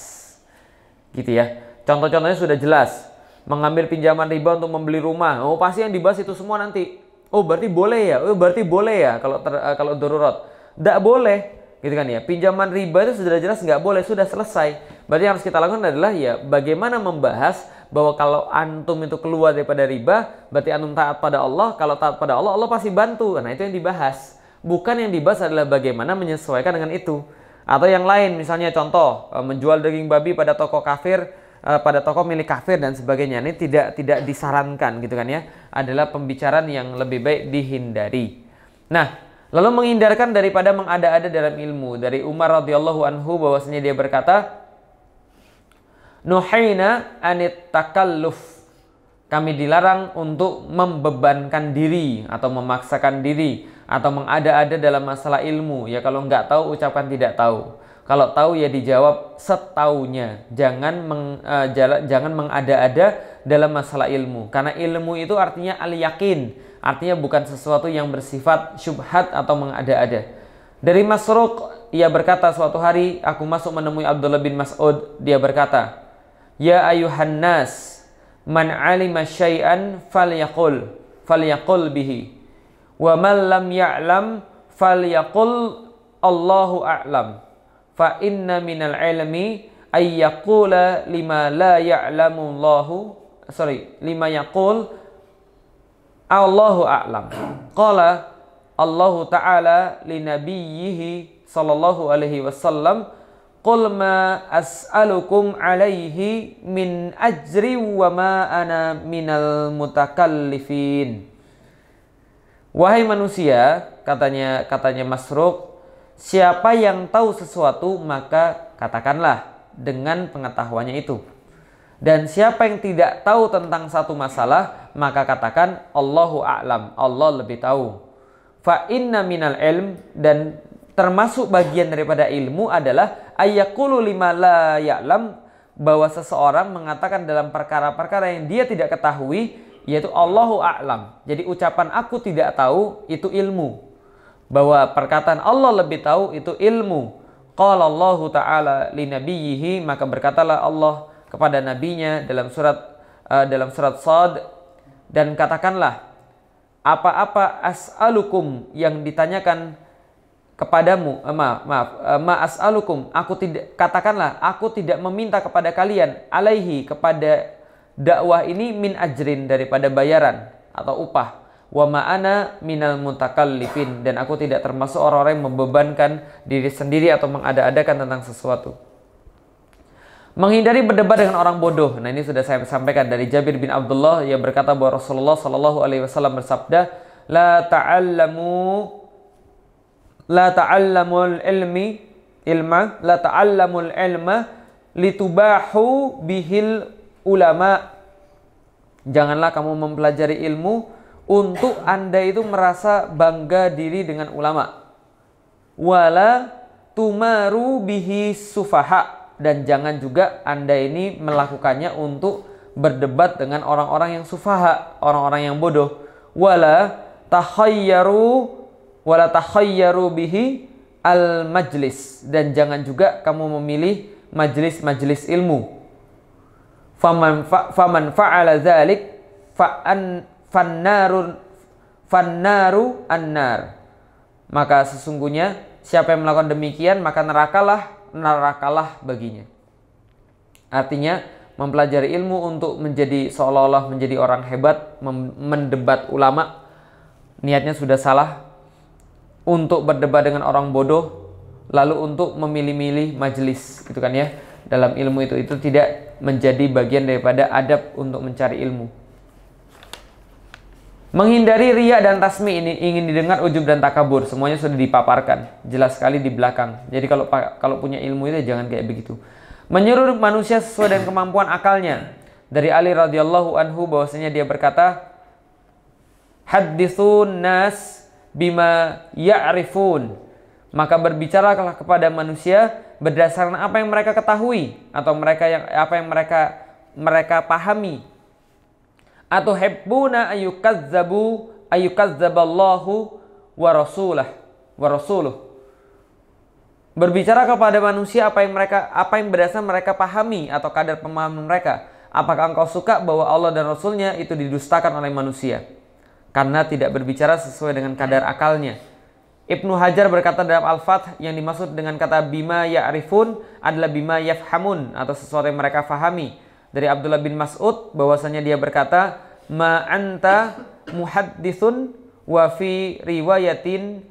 gitu ya contoh-contohnya sudah jelas mengambil pinjaman riba untuk membeli rumah oh pasti yang dibahas itu semua nanti Oh berarti boleh ya? Oh berarti boleh ya kalau ter, uh, kalau darurat. Tidak boleh, gitu kan ya. Pinjaman riba itu sudah jelas nggak boleh, sudah selesai. Berarti yang harus kita lakukan adalah ya bagaimana membahas bahwa kalau antum itu keluar daripada riba, berarti antum taat pada Allah. Kalau taat pada Allah, Allah pasti bantu. Nah itu yang dibahas. Bukan yang dibahas adalah bagaimana menyesuaikan dengan itu. Atau yang lain, misalnya contoh eh, menjual daging babi pada toko kafir uh, pada tokoh milik kafir dan sebagainya ini tidak tidak disarankan gitu kan ya adalah pembicaraan yang lebih baik dihindari. Nah, lalu menghindarkan daripada mengada-ada dalam ilmu dari Umar radhiyallahu anhu bahwasanya dia berkata Nuhaina anit takalluf kami dilarang untuk membebankan diri atau memaksakan diri atau mengada-ada dalam masalah ilmu ya kalau nggak tahu ucapkan tidak tahu kalau tahu ya dijawab setaunya. Jangan meng, uh, jala, jangan mengada-ada dalam masalah ilmu. Karena ilmu itu artinya al yakin, artinya bukan sesuatu yang bersifat syubhat atau mengada-ada. Dari Masruq ia berkata suatu hari aku masuk menemui Abdullah bin Mas'ud dia berkata Ya ayuhan nas man alima syai'an falyaqul falyaqul bihi wa man lam ya'lam falyaqul Allahu a'lam fa inna minal ilmi ayyaqula lima la allahu sorry lima yaqul Allahu a'lam. Qala Allahu ta'ala li nabiyhi sallallahu alaihi wasallam Qul ma as'alukum alaihi min ajri wa ma ana minal mutakallifin. Wahai manusia, katanya katanya masruk Siapa yang tahu sesuatu maka katakanlah dengan pengetahuannya itu. Dan siapa yang tidak tahu tentang satu masalah maka katakan Allahu a'lam, Allah lebih tahu. Fa inna minal ilm dan termasuk bagian daripada ilmu adalah ayyakulu lima la ya'lam bahwa seseorang mengatakan dalam perkara-perkara yang dia tidak ketahui yaitu Allahu a'lam. Jadi ucapan aku tidak tahu itu ilmu bahwa perkataan Allah lebih tahu itu ilmu. Qala Allah taala li nabiyhi maka berkatalah Allah kepada nabinya dalam surat uh, dalam surat Sad dan katakanlah apa-apa as'alukum yang ditanyakan kepadamu eh, maaf maaf eh, ma as'alukum aku tidak katakanlah aku tidak meminta kepada kalian alaihi kepada dakwah ini min ajrin daripada bayaran atau upah wa ma'ana minal mutakallifin dan aku tidak termasuk orang-orang yang membebankan diri sendiri atau mengada-adakan tentang sesuatu. Menghindari berdebat dengan orang bodoh. Nah ini sudah saya sampaikan dari Jabir bin Abdullah yang berkata bahwa Rasulullah Shallallahu Alaihi Wasallam bersabda, la ta'allamu la ta'allamul ilmi ilma la ta'allamul ilma litubahu bihil ulama. Janganlah kamu mempelajari ilmu untuk Anda itu merasa bangga diri dengan ulama. Wala tumaru bihi sufaha dan jangan juga Anda ini melakukannya untuk berdebat dengan orang-orang yang sufaha, orang-orang yang bodoh. Wala tahayyaru wala tahayyaru bihi al majlis dan jangan juga kamu memilih majlis-majlis ilmu. Faman fa'ala dzalik fa fannarun fannaru annar maka sesungguhnya siapa yang melakukan demikian maka nerakalah nerakalah baginya artinya mempelajari ilmu untuk menjadi seolah-olah menjadi orang hebat mendebat ulama niatnya sudah salah untuk berdebat dengan orang bodoh lalu untuk memilih-milih majelis gitu kan ya dalam ilmu itu itu tidak menjadi bagian daripada adab untuk mencari ilmu Menghindari ria dan tasmi ini ingin didengar ujub dan takabur. Semuanya sudah dipaparkan. Jelas sekali di belakang. Jadi kalau kalau punya ilmu itu jangan kayak begitu. Menyuruh manusia sesuai dengan kemampuan akalnya. Dari Ali radhiyallahu anhu bahwasanya dia berkata, "Haditsun nas bima ya'rifun." Maka berbicaralah kepada manusia berdasarkan apa yang mereka ketahui atau mereka yang apa yang mereka mereka pahami atau hibbuna ayukazzabu ayukazzaballahu wa rasulah wa rasuluh berbicara kepada manusia apa yang mereka apa yang berdasar mereka pahami atau kadar pemahaman mereka apakah engkau suka bahwa Allah dan Rasulnya itu didustakan oleh manusia karena tidak berbicara sesuai dengan kadar akalnya Ibnu Hajar berkata dalam Al-Fath yang dimaksud dengan kata bima ya'rifun adalah bima yafhamun atau sesuatu yang mereka fahami dari Abdullah bin Mas'ud bahwasanya dia berkata, "Ma anta muhaddisun wa fi riwayatin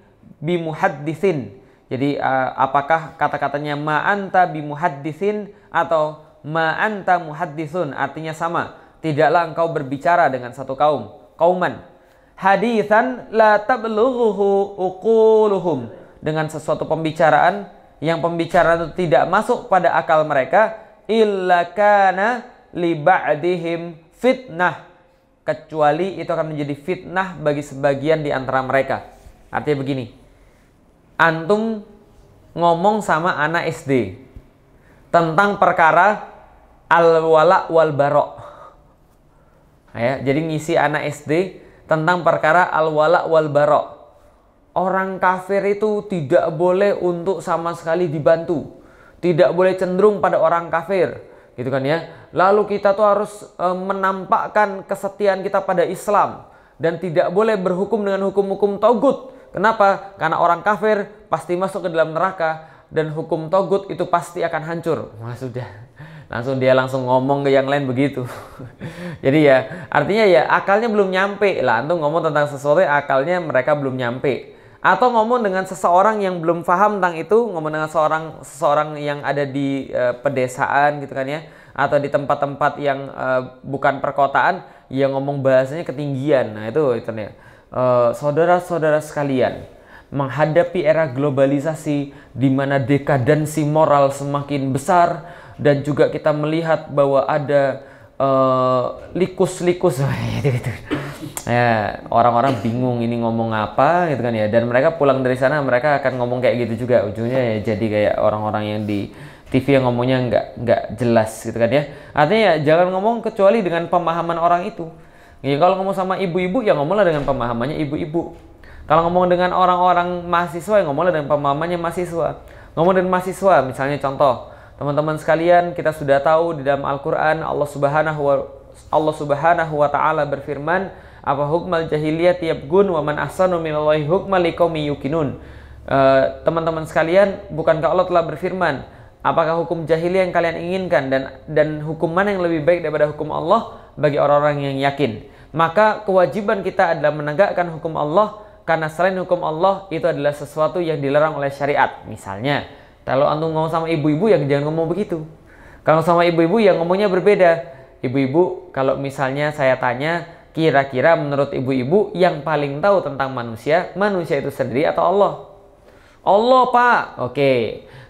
bi muhaddisin." Jadi uh, apakah kata-katanya ma anta bi muhaddisin atau ma anta muhaddisun artinya sama. Tidaklah engkau berbicara dengan satu kaum, kauman. Hadisan la tablughuhu uquluhum. Dengan sesuatu pembicaraan yang pembicaraan itu tidak masuk pada akal mereka illa kana li ba'dihim fitnah kecuali itu akan menjadi fitnah bagi sebagian di antara mereka. Artinya begini. Antum ngomong sama anak SD tentang perkara al-wala wal barok. Ya, jadi ngisi anak SD tentang perkara al-wala wal barok. Orang kafir itu tidak boleh untuk sama sekali dibantu tidak boleh cenderung pada orang kafir gitu kan ya lalu kita tuh harus e, menampakkan kesetiaan kita pada Islam dan tidak boleh berhukum dengan hukum-hukum togut kenapa karena orang kafir pasti masuk ke dalam neraka dan hukum togut itu pasti akan hancur nah, sudah langsung dia langsung ngomong ke yang lain begitu jadi ya artinya ya akalnya belum nyampe lah antum ngomong tentang sesuatu akalnya mereka belum nyampe atau ngomong dengan seseorang yang belum paham tentang itu ngomong dengan seorang seseorang yang ada di uh, pedesaan gitu kan ya atau di tempat-tempat yang uh, bukan perkotaan yang ngomong bahasanya ketinggian nah itu itu nih eh, uh, saudara-saudara sekalian menghadapi era globalisasi di mana dekadensi moral semakin besar dan juga kita melihat bahwa ada Eh, likus-likus uh, gitu gitu. Ya, orang-orang bingung ini ngomong apa gitu kan ya. Dan mereka pulang dari sana mereka akan ngomong kayak gitu juga ujungnya ya jadi kayak orang-orang yang di TV yang ngomongnya nggak nggak jelas gitu kan ya. Artinya ya jangan ngomong kecuali dengan pemahaman orang itu. Ya, kalau ngomong sama ibu-ibu ya ngomonglah dengan pemahamannya ibu-ibu. Kalau ngomong dengan orang-orang mahasiswa ya ngomonglah dengan pemahamannya mahasiswa. Ngomong dengan mahasiswa misalnya contoh Teman-teman sekalian, kita sudah tahu di dalam Al-Qur'an Allah Subhanahu wa Allah Subhanahu wa taala berfirman, "Apa hukmal jahiliyah tiap gun waman man ahsanu minallahi hukum liqaumi yuqinun." teman eh, teman-teman sekalian, bukankah Allah telah berfirman, apakah hukum jahiliyah yang kalian inginkan dan dan hukum mana yang lebih baik daripada hukum Allah bagi orang-orang yang yakin? Maka kewajiban kita adalah menegakkan hukum Allah karena selain hukum Allah itu adalah sesuatu yang dilarang oleh syariat. Misalnya, kalau antum ngomong sama ibu-ibu ya jangan ngomong begitu. Kalau sama ibu-ibu yang ngomongnya berbeda. Ibu-ibu kalau misalnya saya tanya kira-kira menurut ibu-ibu yang paling tahu tentang manusia, manusia itu sendiri atau Allah? Allah pak. Oke.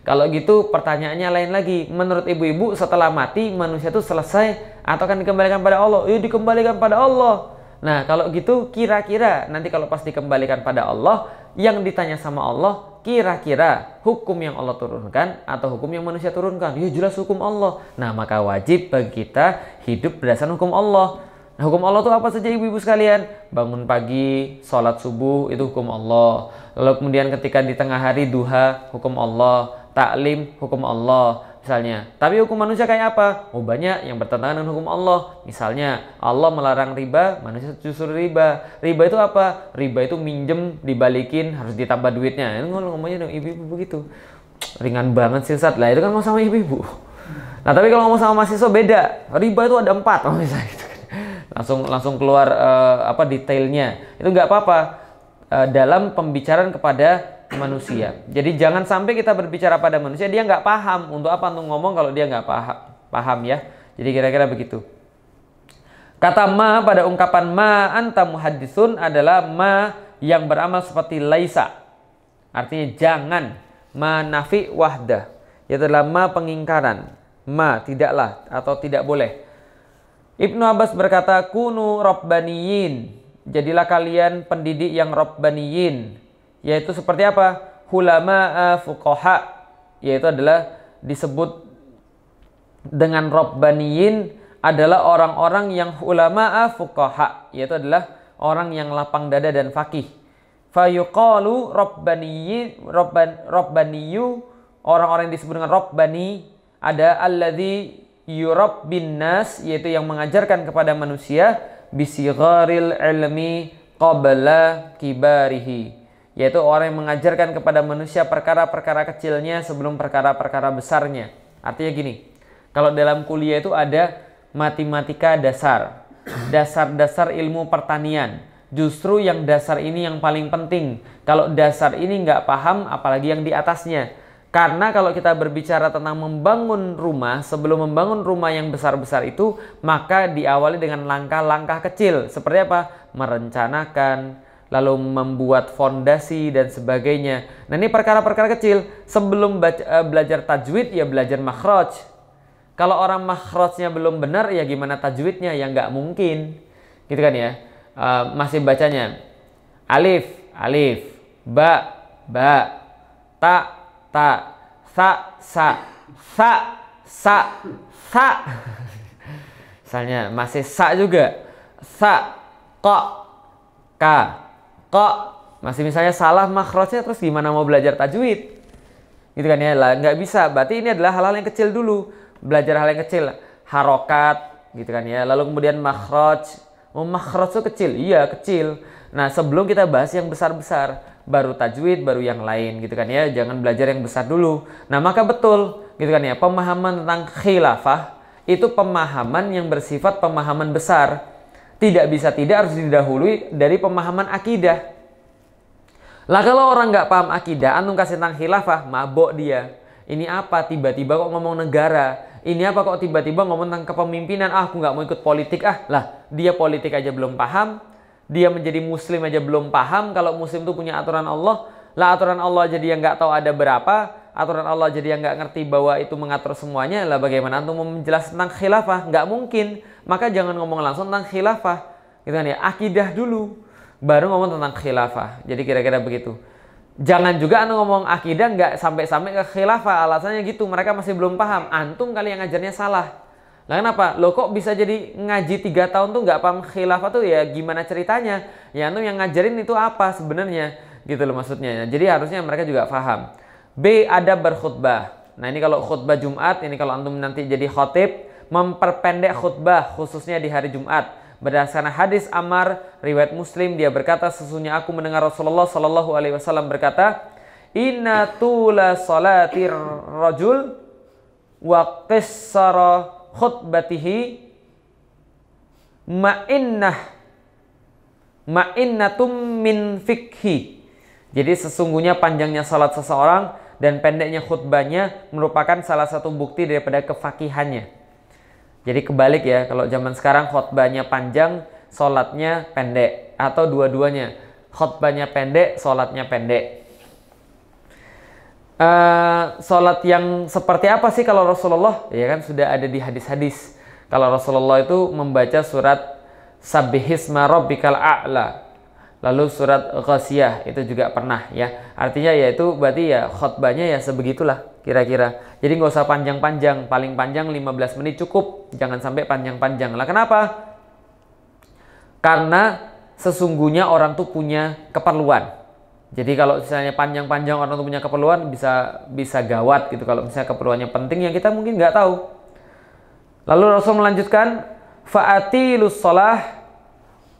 Kalau gitu pertanyaannya lain lagi. Menurut ibu-ibu setelah mati manusia itu selesai atau akan dikembalikan pada Allah? Ya dikembalikan pada Allah. Nah kalau gitu kira-kira nanti kalau pas dikembalikan pada Allah yang ditanya sama Allah kira-kira hukum yang Allah turunkan atau hukum yang manusia turunkan? Ya jelas hukum Allah. Nah maka wajib bagi kita hidup berdasarkan hukum Allah. Nah hukum Allah itu apa saja ibu-ibu sekalian? Bangun pagi, sholat subuh itu hukum Allah. Lalu kemudian ketika di tengah hari duha hukum Allah, taklim hukum Allah, misalnya. Tapi hukum manusia kayak apa? Oh banyak yang bertentangan dengan hukum Allah. Misalnya Allah melarang riba, manusia justru riba. Riba itu apa? Riba itu minjem dibalikin harus ditambah duitnya. Itu ngomongnya dong ibu-ibu begitu. Ringan banget sih Ustaz. Lah itu kan mau sama ibu-ibu. Nah tapi kalau ngomong sama mahasiswa beda. Riba itu ada empat oh, misalnya gitu. Kan. Langsung langsung keluar uh, apa detailnya. Itu nggak apa-apa. Uh, dalam pembicaraan kepada manusia. Jadi jangan sampai kita berbicara pada manusia dia nggak paham. Untuk apa untuk ngomong kalau dia nggak paham, paham ya. Jadi kira-kira begitu. Kata ma pada ungkapan ma anta muhadisun adalah ma yang beramal seperti laisa. Artinya jangan manafi wahda. Yaitu adalah ma pengingkaran. Ma tidaklah atau tidak boleh. Ibnu Abbas berkata kunu robbaniyin. Jadilah kalian pendidik yang robbaniyin yaitu seperti apa? Hulama fuqaha yaitu adalah disebut dengan robbaniyin adalah orang-orang yang ulama fuqaha yaitu adalah orang yang lapang dada dan fakih. Fayuqalu robbaniyin robban robbaniyu orang-orang yang disebut dengan robbani ada alladzi yurab bin nas yaitu yang mengajarkan kepada manusia bisigharil ilmi qabla kibarihi yaitu orang yang mengajarkan kepada manusia perkara-perkara kecilnya sebelum perkara-perkara besarnya. Artinya gini, kalau dalam kuliah itu ada matematika dasar, dasar-dasar ilmu pertanian. Justru yang dasar ini yang paling penting. Kalau dasar ini nggak paham, apalagi yang di atasnya. Karena kalau kita berbicara tentang membangun rumah, sebelum membangun rumah yang besar-besar itu, maka diawali dengan langkah-langkah kecil. Seperti apa? Merencanakan, lalu membuat fondasi dan sebagainya. Nah ini perkara-perkara kecil. Sebelum eh, belajar tajwid ya belajar makhraj. Kalau orang makhrajnya belum benar ya gimana tajwidnya ya nggak mungkin. Gitu kan ya. Uh, masih bacanya. Alif, alif. Ba, ba. Ta, ta. Sa, sa. Sa, sa. Sa. Misalnya masih sa juga. Sa, ko, ka kok masih misalnya salah makrosnya terus gimana mau belajar tajwid gitu kan ya lah nggak bisa berarti ini adalah hal-hal yang kecil dulu belajar hal yang kecil harokat gitu kan ya lalu kemudian makhraj mau oh, makhraj itu kecil iya kecil nah sebelum kita bahas yang besar-besar baru tajwid baru yang lain gitu kan ya jangan belajar yang besar dulu nah maka betul gitu kan ya pemahaman tentang khilafah itu pemahaman yang bersifat pemahaman besar tidak bisa tidak harus didahului dari pemahaman akidah. Lah kalau orang nggak paham akidah, antum kasih tentang khilafah, mabok dia. Ini apa tiba-tiba kok ngomong negara? Ini apa kok tiba-tiba ngomong tentang kepemimpinan? Ah, aku nggak mau ikut politik ah. Lah, dia politik aja belum paham. Dia menjadi muslim aja belum paham. Kalau muslim tuh punya aturan Allah. Lah aturan Allah jadi yang nggak tahu ada berapa. Aturan Allah jadi yang nggak ngerti bahwa itu mengatur semuanya. Lah bagaimana antum mau menjelaskan tentang khilafah? Nggak mungkin. Maka jangan ngomong langsung tentang khilafah, gitu kan ya. Akidah dulu, baru ngomong tentang khilafah. Jadi kira-kira begitu. Jangan juga anda ngomong akidah nggak sampai-sampai ke khilafah. Alasannya gitu, mereka masih belum paham. Antum kali yang ngajarnya salah. Nah kenapa? Lo kok bisa jadi ngaji tiga tahun tuh nggak paham khilafah tuh ya gimana ceritanya? Ya antum yang ngajarin itu apa sebenarnya? Gitu loh maksudnya. Jadi harusnya mereka juga paham. B ada berkhutbah. Nah ini kalau khutbah Jumat, ini kalau antum nanti jadi khotib, memperpendek khutbah khususnya di hari Jumat. Berdasarkan hadis Amar riwayat Muslim dia berkata sesungguhnya aku mendengar Rasulullah Shallallahu alaihi wasallam berkata, "Inna tula salatir rajul wa qissara khutbatihi ma'innah tum min fikhi." Jadi sesungguhnya panjangnya salat seseorang dan pendeknya khutbahnya merupakan salah satu bukti daripada kefakihannya. Jadi kebalik ya, kalau zaman sekarang khotbahnya panjang, sholatnya pendek. Atau dua-duanya, khotbahnya pendek, sholatnya pendek. Uh, sholat yang seperti apa sih kalau Rasulullah? Ya kan sudah ada di hadis-hadis. Kalau Rasulullah itu membaca surat Sabihisma Rabbikal A'la Lalu surat Ghasiyah itu juga pernah ya. Artinya ya itu berarti ya khotbahnya ya sebegitulah kira-kira. Jadi nggak usah panjang-panjang, paling panjang 15 menit cukup. Jangan sampai panjang-panjang. Lah kenapa? Karena sesungguhnya orang tuh punya keperluan. Jadi kalau misalnya panjang-panjang orang tuh punya keperluan bisa bisa gawat gitu kalau misalnya keperluannya penting yang kita mungkin nggak tahu. Lalu Rasul melanjutkan Faati lusolah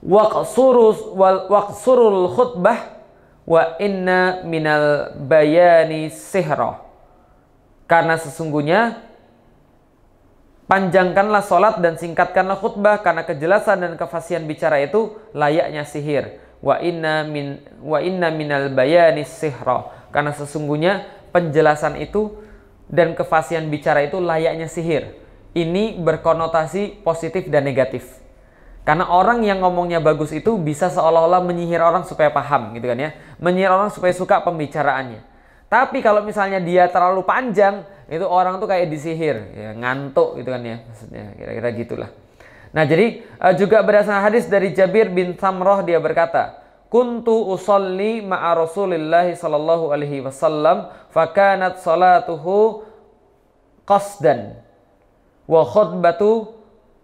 waqsurus waqsurul khutbah wa inna minal bayani sihra karena sesungguhnya panjangkanlah solat dan singkatkanlah khutbah karena kejelasan dan kefasihan bicara itu layaknya sihir wa inna min wa inna minal bayani sihra karena sesungguhnya penjelasan itu dan kefasihan bicara itu layaknya sihir ini berkonotasi positif dan negatif karena orang yang ngomongnya bagus itu bisa seolah-olah menyihir orang supaya paham gitu kan ya. Menyihir orang supaya suka pembicaraannya. Tapi kalau misalnya dia terlalu panjang, itu orang tuh kayak disihir, ya, ngantuk gitu kan ya. Maksudnya kira-kira gitulah. Nah jadi eh, juga berdasarkan hadis dari Jabir bin Samroh dia berkata, Kuntu usolli ma'a Rasulillah sallallahu alaihi wasallam fakanat salatuhu qasdan wa khutbatu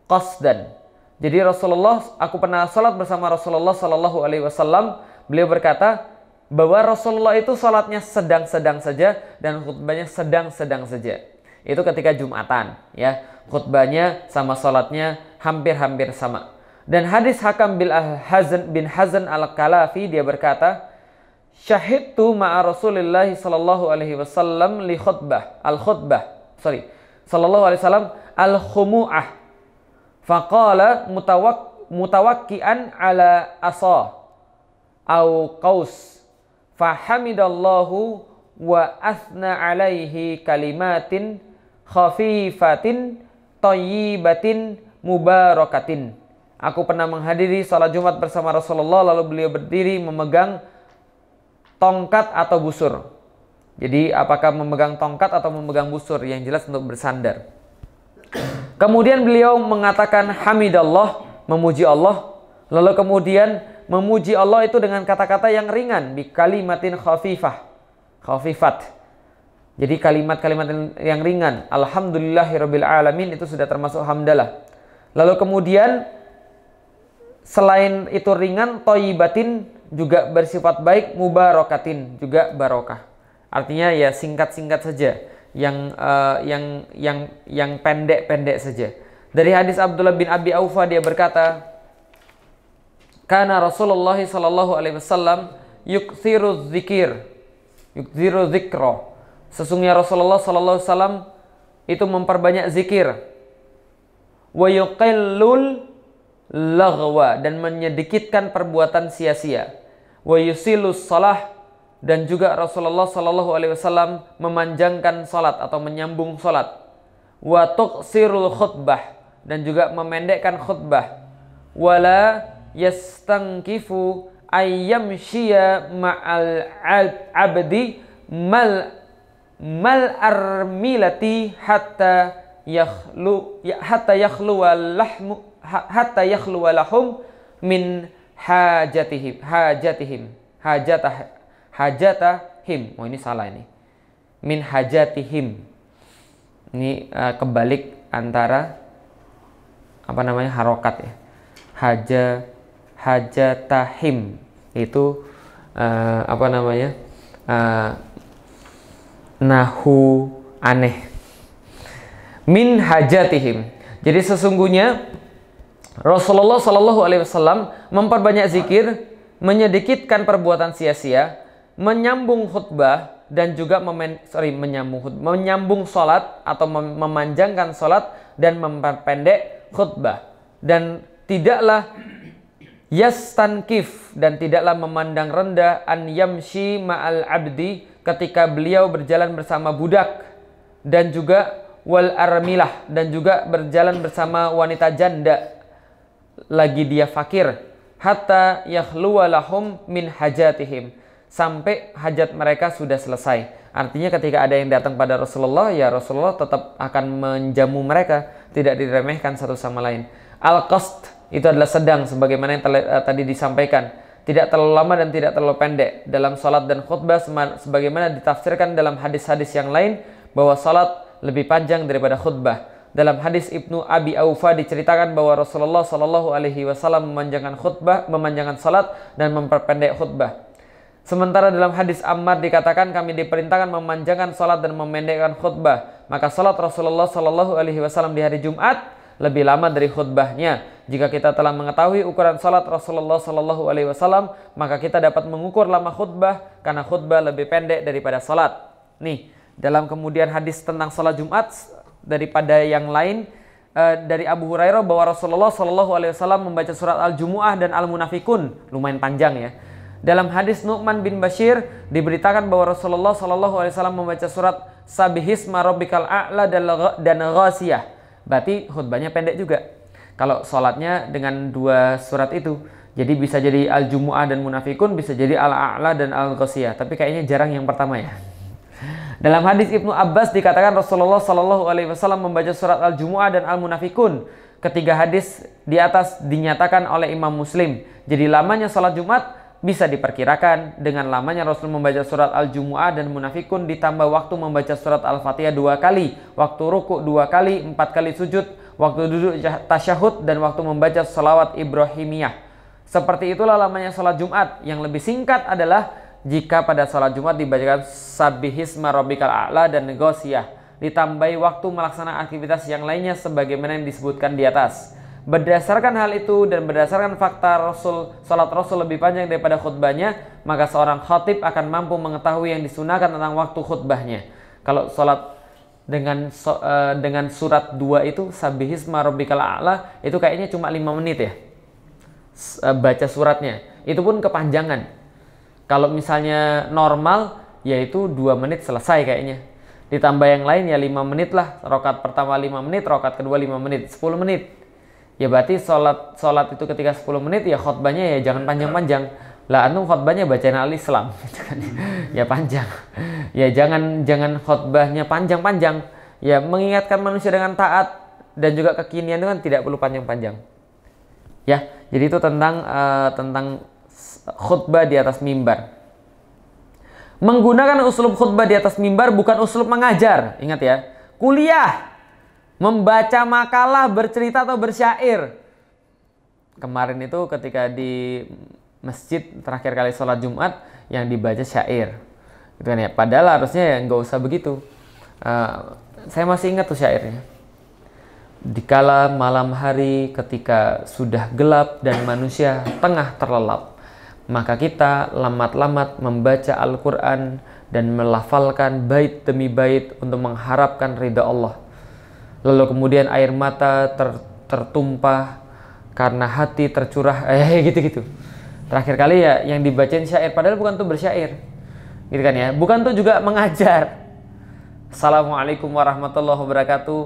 qasdan jadi Rasulullah, aku pernah sholat bersama Rasulullah Shallallahu Alaihi Wasallam. Beliau berkata bahwa Rasulullah itu sholatnya sedang-sedang saja dan khutbahnya sedang-sedang saja. Itu ketika Jumatan, ya khutbahnya sama sholatnya hampir-hampir sama. Dan hadis Hakam bin Hazan bin Hazan al Kalafi dia berkata, syahidtu ma'a Rasulullah sallallahu alaihi wasallam li khutbah al khutbah sorry sallallahu alaihi wasallam al khumu'ah Faqala mutawak mutawakkian ala asa au qaus. Fahamidallahu wa athna alaihi kalimatin khafifatin toyibatin mubarakatin. Aku pernah menghadiri salat Jumat bersama Rasulullah lalu beliau berdiri memegang tongkat atau busur. Jadi apakah memegang tongkat atau memegang busur yang jelas untuk bersandar. Kemudian beliau mengatakan hamidallah, memuji Allah. Lalu kemudian memuji Allah itu dengan kata-kata yang ringan, bi kalimatin khafifah, khafifat. Jadi kalimat-kalimat yang ringan, alhamdulillahirabbil alamin itu sudah termasuk hamdalah. Lalu kemudian selain itu ringan, toyibatin juga bersifat baik, mubarokatin juga barokah. Artinya ya singkat-singkat saja yang uh, yang yang yang pendek-pendek saja. Dari hadis Abdullah bin Abi Aufa dia berkata, karena Rasulullah sallallahu alaihi wasallam yukthiru dzikir, yukthiru dzikra." Sesungguhnya Rasulullah sallallahu alaihi wasallam itu memperbanyak zikir. Wa yuqillul dan menyedikitkan perbuatan sia-sia. Wa yusilus salah dan juga Rasulullah Shallallahu Alaihi Wasallam memanjangkan salat atau menyambung salat. watuk sirul khutbah dan juga memendekkan khutbah. Wala yastangkifu ayam syia ma'al abdi mal mal armilati hatta yakhlu ya, hatta yakhlu lahmu hatta yakhlu lahum min hajatihim hajatihim hajatah hajatahim. Oh ini salah ini. Min hajatihim. Ini uh, kebalik antara apa namanya harokat ya. Haja hajatahim itu uh, apa namanya uh, nahu aneh min hajatihim jadi sesungguhnya Rasulullah Shallallahu Alaihi Wasallam memperbanyak zikir menyedikitkan perbuatan sia-sia menyambung khutbah dan juga memen, sorry, menyambung khutbah, menyambung salat atau mem memanjangkan salat dan memperpendek khutbah dan tidaklah yastankif dan tidaklah memandang rendah an yamshi ma'al abdi ketika beliau berjalan bersama budak dan juga wal armilah dan juga berjalan bersama wanita janda lagi dia fakir hatta yakhluwa lahum min hajatihim sampai hajat mereka sudah selesai. Artinya ketika ada yang datang pada Rasulullah, ya Rasulullah tetap akan menjamu mereka, tidak diremehkan satu sama lain. Al-qasd itu adalah sedang sebagaimana yang eh, tadi disampaikan. Tidak terlalu lama dan tidak terlalu pendek. Dalam salat dan khutbah sebagaimana ditafsirkan dalam hadis-hadis yang lain bahwa salat lebih panjang daripada khutbah. Dalam hadis Ibnu Abi Aufa diceritakan bahwa Rasulullah Shallallahu alaihi wasallam memanjangkan khutbah, memanjangkan salat dan memperpendek khutbah. Sementara dalam hadis Ammar dikatakan kami diperintahkan memanjangkan sholat dan memendekkan khutbah. Maka sholat Rasulullah Shallallahu Alaihi Wasallam di hari Jumat lebih lama dari khutbahnya. Jika kita telah mengetahui ukuran sholat Rasulullah Shallallahu Alaihi Wasallam, maka kita dapat mengukur lama khutbah karena khutbah lebih pendek daripada sholat. Nih, dalam kemudian hadis tentang sholat Jumat daripada yang lain eh, dari Abu Hurairah bahwa Rasulullah Shallallahu Alaihi Wasallam membaca surat Al Jumuah dan Al Munafikun lumayan panjang ya dalam hadis Nu'man bin Bashir diberitakan bahwa Rasulullah Shallallahu alaihi wasallam membaca surat Sabihis Marobikal a'la dan ghasiyah. Berarti khutbahnya pendek juga. Kalau sholatnya dengan dua surat itu. Jadi bisa jadi Al-Jumu'ah dan Munafikun, bisa jadi Al-A'la dan Al-Ghasiyah. Tapi kayaknya jarang yang pertama ya. Dalam hadis Ibnu Abbas dikatakan Rasulullah Shallallahu alaihi wasallam membaca surat Al-Jumu'ah dan Al-Munafikun. Ketiga hadis di atas dinyatakan oleh Imam Muslim. Jadi lamanya sholat Jumat bisa diperkirakan, dengan lamanya Rasul membaca surat Al-Jumu'ah dan Munafikun ditambah waktu membaca surat Al-Fatihah dua kali, waktu ruku dua kali, empat kali sujud, waktu duduk tasyahud, dan waktu membaca salawat Ibrahimiyah. Seperti itulah lamanya salat Jumat. Yang lebih singkat adalah jika pada salat Jumat dibacakan Sabihisma Rabbikal A'la dan Negosiah. ditambah waktu melaksanakan aktivitas yang lainnya sebagaimana yang disebutkan di atas. Berdasarkan hal itu dan berdasarkan fakta Rasul salat Rasul lebih panjang daripada khutbahnya, maka seorang khatib akan mampu mengetahui yang disunahkan tentang waktu khutbahnya. Kalau salat dengan so, uh, dengan surat 2 itu sabihisma rabbikal a'la itu kayaknya cuma 5 menit ya. S uh, baca suratnya. Itu pun kepanjangan. Kalau misalnya normal yaitu 2 menit selesai kayaknya. Ditambah yang lain ya 5 menit lah. Rokat pertama 5 menit, rokat kedua 5 menit, 10 menit ya berarti sholat sholat itu ketika 10 menit ya khotbahnya ya jangan panjang-panjang lah antum khotbahnya bacaan al Islam gitu kan. ya panjang ya jangan jangan khotbahnya panjang-panjang ya mengingatkan manusia dengan taat dan juga kekinian itu kan tidak perlu panjang-panjang ya jadi itu tentang uh, tentang khutbah di atas mimbar menggunakan uslub khutbah di atas mimbar bukan uslub mengajar ingat ya kuliah membaca makalah, bercerita atau bersyair. Kemarin itu ketika di masjid terakhir kali sholat Jumat yang dibaca syair. Gitu kan ya. Padahal harusnya ya nggak usah begitu. Uh, saya masih ingat tuh syairnya. Dikala malam hari ketika sudah gelap dan manusia tengah terlelap, maka kita lamat-lamat membaca Al-Quran dan melafalkan bait demi bait untuk mengharapkan ridha Allah lalu kemudian air mata ter, tertumpah karena hati tercurah eh gitu-gitu terakhir kali ya yang dibacain syair padahal bukan tuh bersyair gitu kan ya bukan tuh juga mengajar Assalamualaikum warahmatullahi wabarakatuh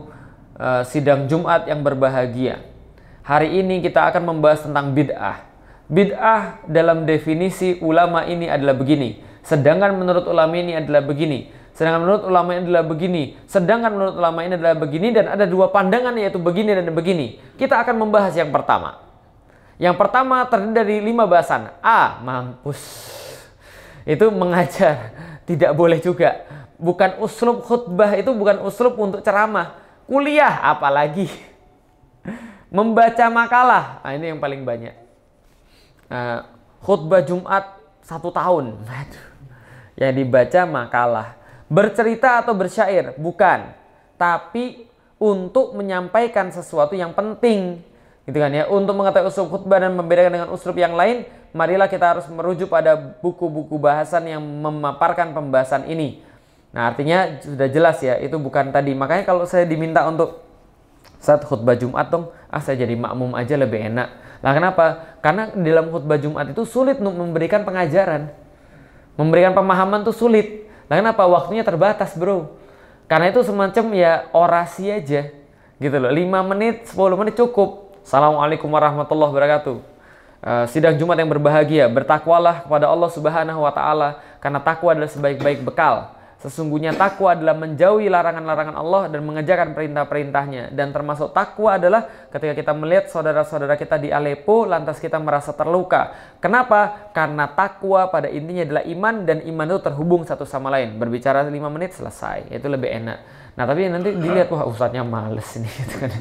e, sidang Jumat yang berbahagia hari ini kita akan membahas tentang bid'ah bid'ah dalam definisi ulama ini adalah begini sedangkan menurut ulama ini adalah begini Sedangkan menurut ulama ini adalah begini. Sedangkan menurut ulama ini adalah begini dan ada dua pandangan yaitu begini dan begini. Kita akan membahas yang pertama. Yang pertama terdiri dari lima bahasan. A. Mampus. Itu mengajar. Tidak boleh juga. Bukan uslub khutbah itu bukan uslub untuk ceramah. Kuliah apalagi. Membaca makalah. Nah, ini yang paling banyak. Nah, khutbah Jumat satu tahun. Aduh. Yang dibaca makalah bercerita atau bersyair, bukan. Tapi untuk menyampaikan sesuatu yang penting. Gitu kan ya. Untuk mengetahui uslub khutbah dan membedakan dengan uslub yang lain, marilah kita harus merujuk pada buku-buku bahasan yang memaparkan pembahasan ini. Nah, artinya sudah jelas ya, itu bukan tadi. Makanya kalau saya diminta untuk saat khutbah Jumat dong, ah saya jadi makmum aja lebih enak. Lah kenapa? Karena dalam khutbah Jumat itu sulit untuk memberikan pengajaran. Memberikan pemahaman tuh sulit. Nah kenapa waktunya terbatas bro? Karena itu semacam ya orasi aja gitu loh. 5 menit, 10 menit cukup. Assalamualaikum warahmatullahi wabarakatuh. Uh, sidang Jumat yang berbahagia, bertakwalah kepada Allah Subhanahu wa taala karena takwa adalah sebaik-baik bekal. Sesungguhnya takwa adalah menjauhi larangan-larangan Allah dan mengejarkan perintah-perintahnya. Dan termasuk takwa adalah ketika kita melihat saudara-saudara kita di Aleppo, lantas kita merasa terluka. Kenapa? Karena takwa pada intinya adalah iman dan iman itu terhubung satu sama lain. Berbicara lima menit selesai, itu lebih enak. Nah tapi nanti dilihat, wah ustadznya males ini gitu kan.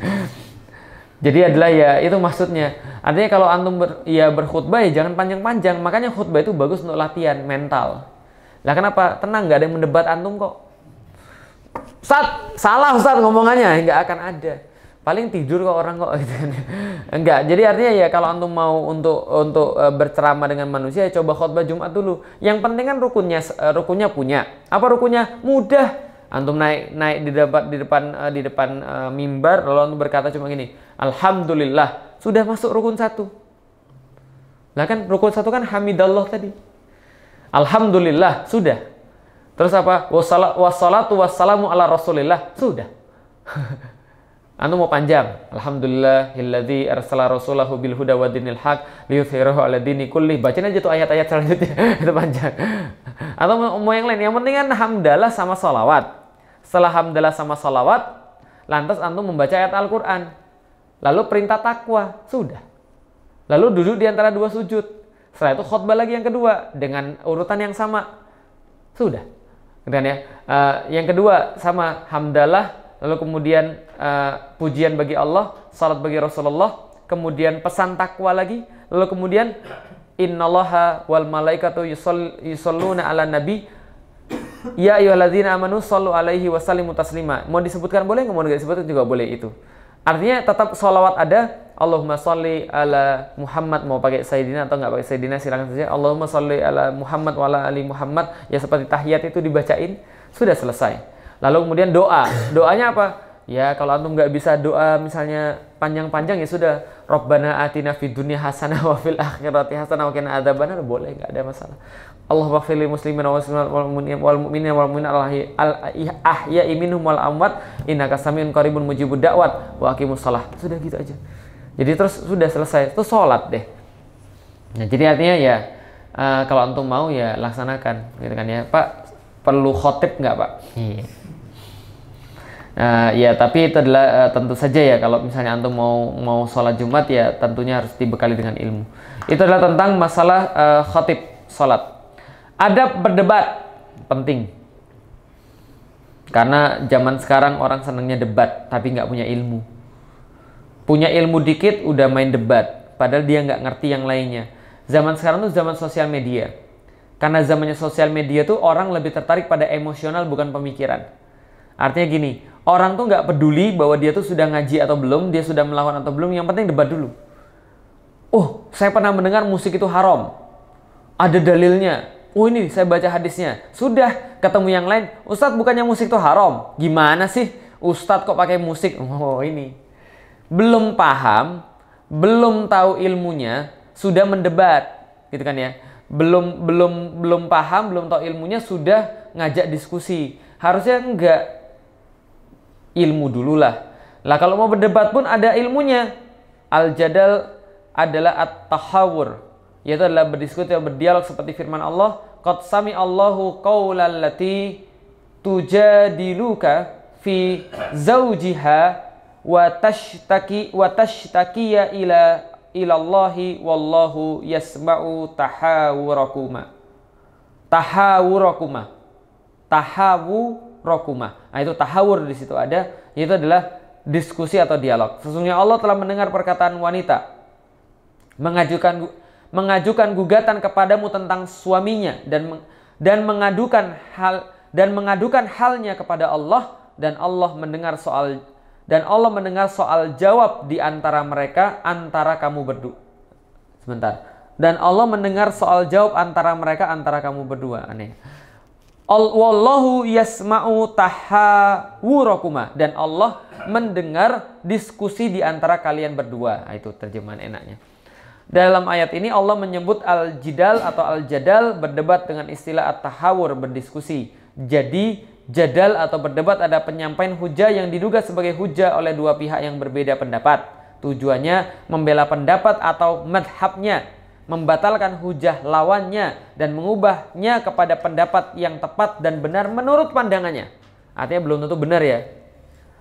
Jadi adalah ya itu maksudnya. Artinya kalau antum ber, ya berkhutbah ya jangan panjang-panjang. Makanya khutbah itu bagus untuk latihan mental lah kenapa? Tenang, nggak ada yang mendebat antum kok. Ustaz, salah Ustaz ngomongannya, eh, nggak akan ada. Paling tidur kok orang kok gitu. Enggak. Jadi artinya ya kalau antum mau untuk untuk e, berceramah dengan manusia ya coba khotbah Jumat dulu. Yang penting kan rukunnya uh, rukunnya punya. Apa rukunnya? Mudah. Antum naik naik di depan di depan e, di depan mimbar lalu antum berkata cuma gini, "Alhamdulillah, sudah masuk rukun satu." Lah kan rukun satu kan hamidallah tadi. Alhamdulillah, sudah. Terus apa? Wassalatu wassalamu ala rasulillah, sudah. Anu mau panjang. Alhamdulillah hilladzi arsala rasulahu bil huda wa dinil haq liyuthirahu ala dini kulli. Bacain aja tuh ayat-ayat selanjutnya. Itu panjang. Atau mau yang lain. Yang penting kan hamdalah sama salawat. Setelah hamdalah sama salawat, lantas antum membaca ayat Al-Quran. Lalu perintah takwa. Sudah. Lalu duduk di antara dua sujud. Setelah itu khutbah lagi yang kedua dengan urutan yang sama. Sudah. Kemudian ya, uh, yang kedua sama hamdalah, lalu kemudian uh, pujian bagi Allah, salat bagi Rasulullah, kemudian pesan takwa lagi, lalu kemudian innallaha wal malaikatu yusalluna ala nabi ya ayyuhalladzina amanu sallu alaihi wa sallimu taslima. Mau disebutkan boleh, mau nggak disebutkan juga boleh itu. Artinya tetap sholawat ada, Allahumma salli ala Muhammad mau pakai Sayyidina atau nggak pakai Sayyidina silakan saja Allahumma salli ala Muhammad wa ala ali Muhammad ya seperti tahiyat itu dibacain sudah selesai lalu kemudian doa doanya apa ya kalau antum nggak bisa doa misalnya panjang-panjang ya sudah Rabbana atina fid dunya hasanah wa fil akhirati hasanah wa qina adzabannar boleh nggak ada masalah Allah maghfirli muslimin wa muslimat wal mu'minin wal mu'minin wal mu'minat al ahya'i minhum wal amwat innaka samiun qaribun mujibud da'wat wa aqimus shalah sudah gitu aja jadi terus sudah selesai, terus sholat deh. Nah, jadi artinya ya uh, kalau antum mau ya laksanakan, gitu kan ya, Pak. Perlu khotib nggak Pak? Iya. Uh, ya tapi itu adalah uh, tentu saja ya kalau misalnya antum mau mau sholat Jumat ya tentunya harus dibekali dengan ilmu. Itu adalah tentang masalah uh, khotib sholat. Ada berdebat penting. Karena zaman sekarang orang senangnya debat tapi nggak punya ilmu punya ilmu dikit udah main debat padahal dia nggak ngerti yang lainnya zaman sekarang tuh zaman sosial media karena zamannya sosial media tuh orang lebih tertarik pada emosional bukan pemikiran artinya gini orang tuh nggak peduli bahwa dia tuh sudah ngaji atau belum dia sudah melawan atau belum yang penting debat dulu oh saya pernah mendengar musik itu haram ada dalilnya oh ini saya baca hadisnya sudah ketemu yang lain Ustadz bukannya musik itu haram gimana sih Ustadz kok pakai musik oh ini belum paham, belum tahu ilmunya, sudah mendebat, gitu kan ya. Belum belum belum paham, belum tahu ilmunya sudah ngajak diskusi. Harusnya enggak ilmu dulu Lah lah kalau mau berdebat pun ada ilmunya. Al-jadal adalah at-tahawur, yaitu adalah berdiskusi atau berdialog seperti firman Allah, "Qad sami Allahu qaulal tujadiluka fi zaujiha wa tashtaki ila ilallahi wallahu yasma'u tahawurakuma tahawurakuma tahawurakuma nah itu tahawur di situ ada itu adalah diskusi atau dialog sesungguhnya Allah telah mendengar perkataan wanita mengajukan mengajukan gugatan kepadamu tentang suaminya dan dan mengadukan hal dan mengadukan halnya kepada Allah dan Allah mendengar soal dan Allah mendengar soal jawab di antara mereka antara kamu berdua. Sebentar. Dan Allah mendengar soal jawab antara mereka antara kamu berdua. Aneh. Wallahu yasma'u tahawurakuma dan Allah mendengar diskusi di antara kalian berdua. Nah, itu terjemahan enaknya. Dalam ayat ini Allah menyebut al-jidal atau al-jadal berdebat dengan istilah at-tahawur berdiskusi. Jadi jadal atau berdebat ada penyampaian hujah yang diduga sebagai hujah oleh dua pihak yang berbeda pendapat. Tujuannya membela pendapat atau madhabnya, membatalkan hujah lawannya dan mengubahnya kepada pendapat yang tepat dan benar menurut pandangannya. Artinya belum tentu benar ya.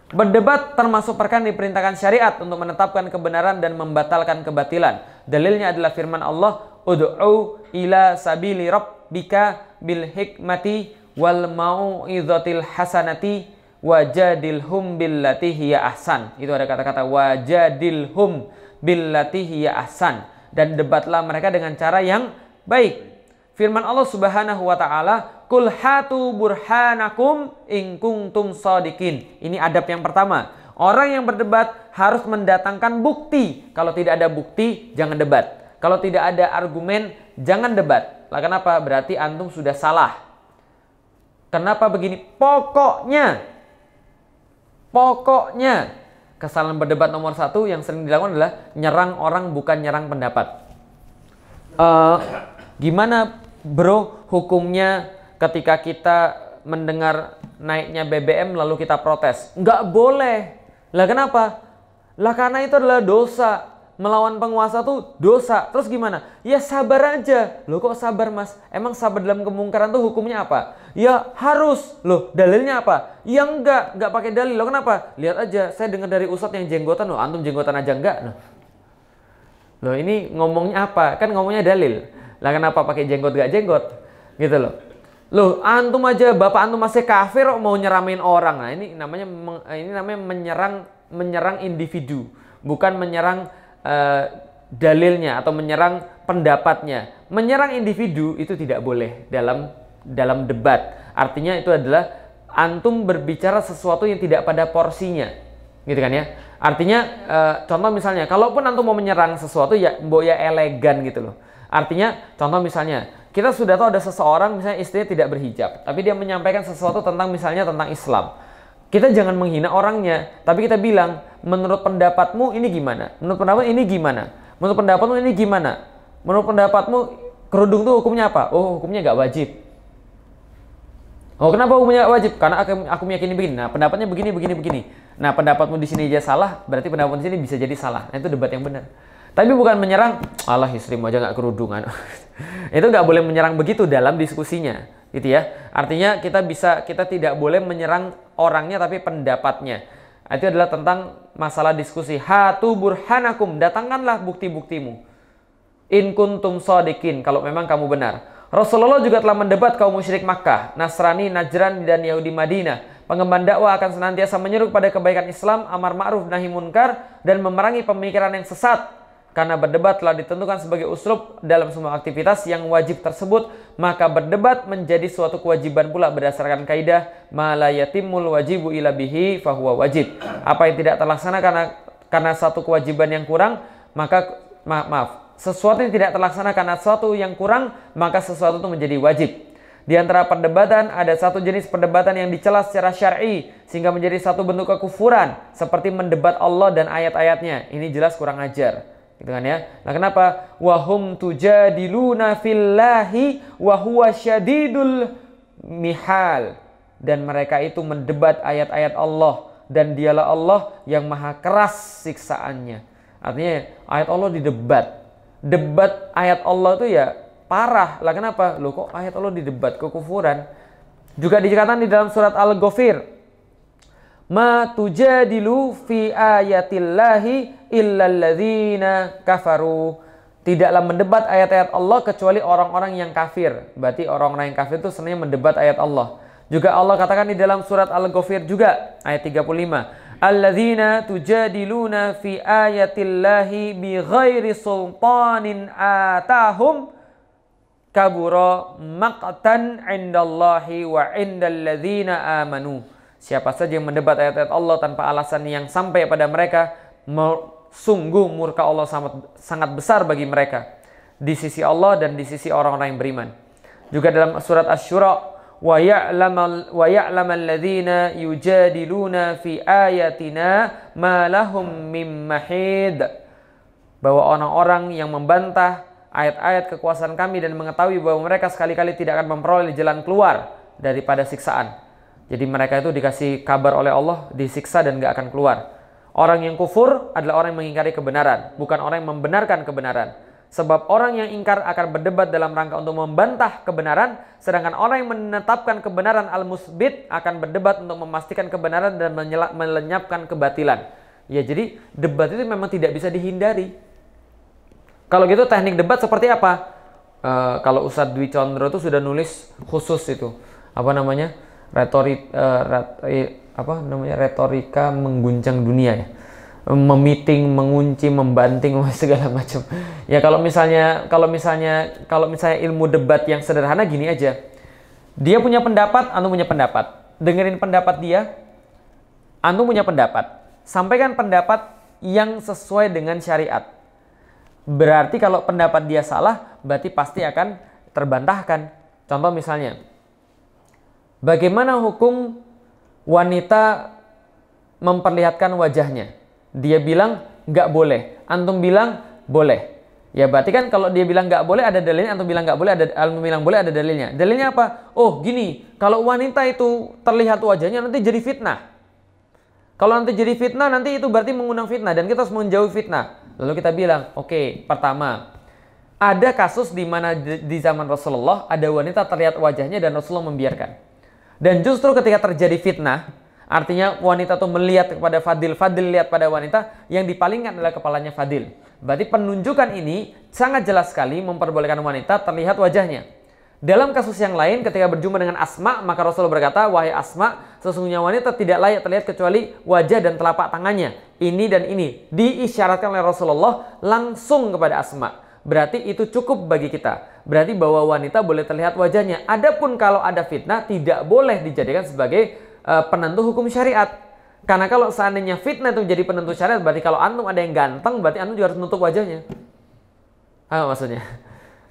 Berdebat termasuk perkara diperintahkan syariat untuk menetapkan kebenaran dan membatalkan kebatilan. Dalilnya adalah firman Allah, "Ud'u ila sabili rabbika bil hikmati wal mau'izatil hasanati wajadilhum billati hiya ahsan. Itu ada kata-kata wajadilhum billati hiya ahsan dan debatlah mereka dengan cara yang baik. Firman Allah Subhanahu wa taala, "Kul hatu burhanakum in kuntum sadiqin." Ini adab yang pertama. Orang yang berdebat harus mendatangkan bukti. Kalau tidak ada bukti, jangan debat. Kalau tidak ada argumen, jangan debat. Lah kenapa? Berarti antum sudah salah. Kenapa begini? Pokoknya, pokoknya kesalahan berdebat nomor satu yang sering dilakukan adalah nyerang orang bukan nyerang pendapat. Uh, gimana bro hukumnya ketika kita mendengar naiknya BBM lalu kita protes? Enggak boleh. Lah kenapa? Lah karena itu adalah dosa melawan penguasa tuh dosa. Terus gimana? Ya sabar aja. Loh kok sabar mas? Emang sabar dalam kemungkaran tuh hukumnya apa? Ya harus. Loh dalilnya apa? Ya enggak. Enggak pakai dalil. Loh kenapa? Lihat aja. Saya dengar dari ustadz yang jenggotan. Loh antum jenggotan aja enggak? Loh. Loh ini ngomongnya apa? Kan ngomongnya dalil. Lah kenapa pakai jenggot gak jenggot? Gitu loh. Loh, antum aja bapak antum masih kafir mau nyeramin orang. Nah, ini namanya ini namanya menyerang menyerang individu, bukan menyerang Eh, dalilnya atau menyerang pendapatnya. Menyerang individu itu tidak boleh dalam dalam debat. Artinya itu adalah antum berbicara sesuatu yang tidak pada porsinya. Gitu kan ya. Artinya e, contoh misalnya kalaupun antum mau menyerang sesuatu ya mbok ya elegan gitu loh. Artinya contoh misalnya kita sudah tahu ada seseorang misalnya istrinya tidak berhijab tapi dia menyampaikan sesuatu tentang misalnya tentang Islam. Kita jangan menghina orangnya, tapi kita bilang menurut pendapatmu ini gimana? Menurut pendapatmu ini gimana? Menurut pendapatmu ini gimana? Menurut pendapatmu kerudung tuh hukumnya apa? Oh, hukumnya nggak wajib. Oh, kenapa hukumnya nggak wajib? Karena aku, aku meyakini begini. Nah, pendapatnya begini, begini, begini. Nah, pendapatmu di sini aja salah, berarti pendapatmu di sini bisa jadi salah. Nah, itu debat yang benar. Tapi bukan menyerang, Allah istrimu aja nggak kerudungan. itu nggak boleh menyerang begitu dalam diskusinya, gitu ya. Artinya kita bisa, kita tidak boleh menyerang orangnya tapi pendapatnya Nah, itu adalah tentang masalah diskusi. Hatu burhanakum, datangkanlah bukti-buktimu. In kuntum sodikin, kalau memang kamu benar. Rasulullah juga telah mendebat kaum musyrik Makkah, Nasrani, Najran, dan Yahudi Madinah. Pengemban dakwah akan senantiasa menyeru kepada kebaikan Islam, amar ma'ruf nahi munkar, dan memerangi pemikiran yang sesat karena berdebat telah ditentukan sebagai uslub dalam semua aktivitas yang wajib tersebut, maka berdebat menjadi suatu kewajiban pula berdasarkan kaidah malayatimul wajibu ilabihi fahuwa wajib. Apa yang tidak terlaksana karena karena satu kewajiban yang kurang, maka ma maaf, sesuatu yang tidak terlaksana karena sesuatu yang kurang, maka sesuatu itu menjadi wajib. Di antara perdebatan ada satu jenis perdebatan yang dicela secara syar'i sehingga menjadi satu bentuk kekufuran seperti mendebat Allah dan ayat-ayatnya. Ini jelas kurang ajar. Gitu kan ya. Nah, kenapa? Wahum tujadiluna fillahi wa huwa syadidul mihal. Dan mereka itu mendebat ayat-ayat Allah dan dialah Allah yang maha keras siksaannya. Artinya ayat Allah didebat. Debat ayat Allah itu ya parah. Lah kenapa? Loh kok ayat Allah didebat kekufuran? Juga dikatakan di dalam surat Al-Ghafir ma tujadilu fi ayatillahi illalladzina kafaru. Tidaklah mendebat ayat-ayat Allah kecuali orang-orang yang kafir. Berarti orang-orang yang kafir itu sebenarnya mendebat ayat Allah. Juga Allah katakan di dalam surat Al-Ghafir juga ayat 35. Alladzina tujadiluna fi ayatillahi bi ghairi sultanin atahum kabura maqtan indallahi wa indalladzina amanu. Siapa saja yang mendebat ayat-ayat Allah tanpa alasan yang sampai pada mereka, sungguh murka Allah sangat, sangat besar bagi mereka di sisi Allah dan di sisi orang-orang yang beriman. Juga dalam surat Asy-Syura, wa ya'lamal ladzina yujadiluna fi ayatina ma lahum mim mahid. Bahwa orang-orang yang membantah ayat-ayat kekuasaan kami dan mengetahui bahwa mereka sekali-kali tidak akan memperoleh jalan keluar daripada siksaan. Jadi mereka itu dikasih kabar oleh Allah, disiksa dan gak akan keluar. Orang yang kufur adalah orang yang mengingkari kebenaran, bukan orang yang membenarkan kebenaran. Sebab orang yang ingkar akan berdebat dalam rangka untuk membantah kebenaran, sedangkan orang yang menetapkan kebenaran al-musbit akan berdebat untuk memastikan kebenaran dan melenyapkan kebatilan. Ya jadi debat itu memang tidak bisa dihindari. Kalau gitu teknik debat seperti apa? Uh, kalau Ustadz Dwi Chandra itu sudah nulis khusus itu apa namanya retori uh, eh, ret, eh, apa namanya retorika mengguncang dunia ya memiting, mengunci, membanting segala macam. Ya kalau misalnya kalau misalnya kalau misalnya ilmu debat yang sederhana gini aja. Dia punya pendapat, anu punya pendapat. Dengerin pendapat dia, anu punya pendapat. Sampaikan pendapat yang sesuai dengan syariat. Berarti kalau pendapat dia salah, berarti pasti akan terbantahkan. Contoh misalnya, Bagaimana hukum wanita memperlihatkan wajahnya? Dia bilang nggak boleh. Antum bilang boleh. Ya berarti kan kalau dia bilang nggak boleh ada dalilnya, antum bilang nggak boleh ada antum bilang boleh ada dalilnya. Dalilnya apa? Oh gini, kalau wanita itu terlihat wajahnya nanti jadi fitnah. Kalau nanti jadi fitnah, nanti itu berarti mengundang fitnah dan kita harus menjauhi fitnah. Lalu kita bilang, oke, okay, pertama, ada kasus di mana di zaman Rasulullah ada wanita terlihat wajahnya dan Rasulullah membiarkan. Dan justru ketika terjadi fitnah, artinya wanita tuh melihat kepada Fadil, Fadil lihat pada wanita, yang dipalingkan adalah kepalanya Fadil. Berarti penunjukan ini sangat jelas sekali memperbolehkan wanita terlihat wajahnya. Dalam kasus yang lain, ketika berjumpa dengan Asma, maka Rasulullah berkata, Wahai Asma, sesungguhnya wanita tidak layak terlihat kecuali wajah dan telapak tangannya. Ini dan ini. Diisyaratkan oleh Rasulullah langsung kepada Asma. Berarti itu cukup bagi kita berarti bahwa wanita boleh terlihat wajahnya. Adapun kalau ada fitnah tidak boleh dijadikan sebagai uh, penentu hukum syariat. Karena kalau seandainya fitnah itu menjadi penentu syariat, berarti kalau antum ada yang ganteng, berarti antum juga harus menutup wajahnya. Ah maksudnya?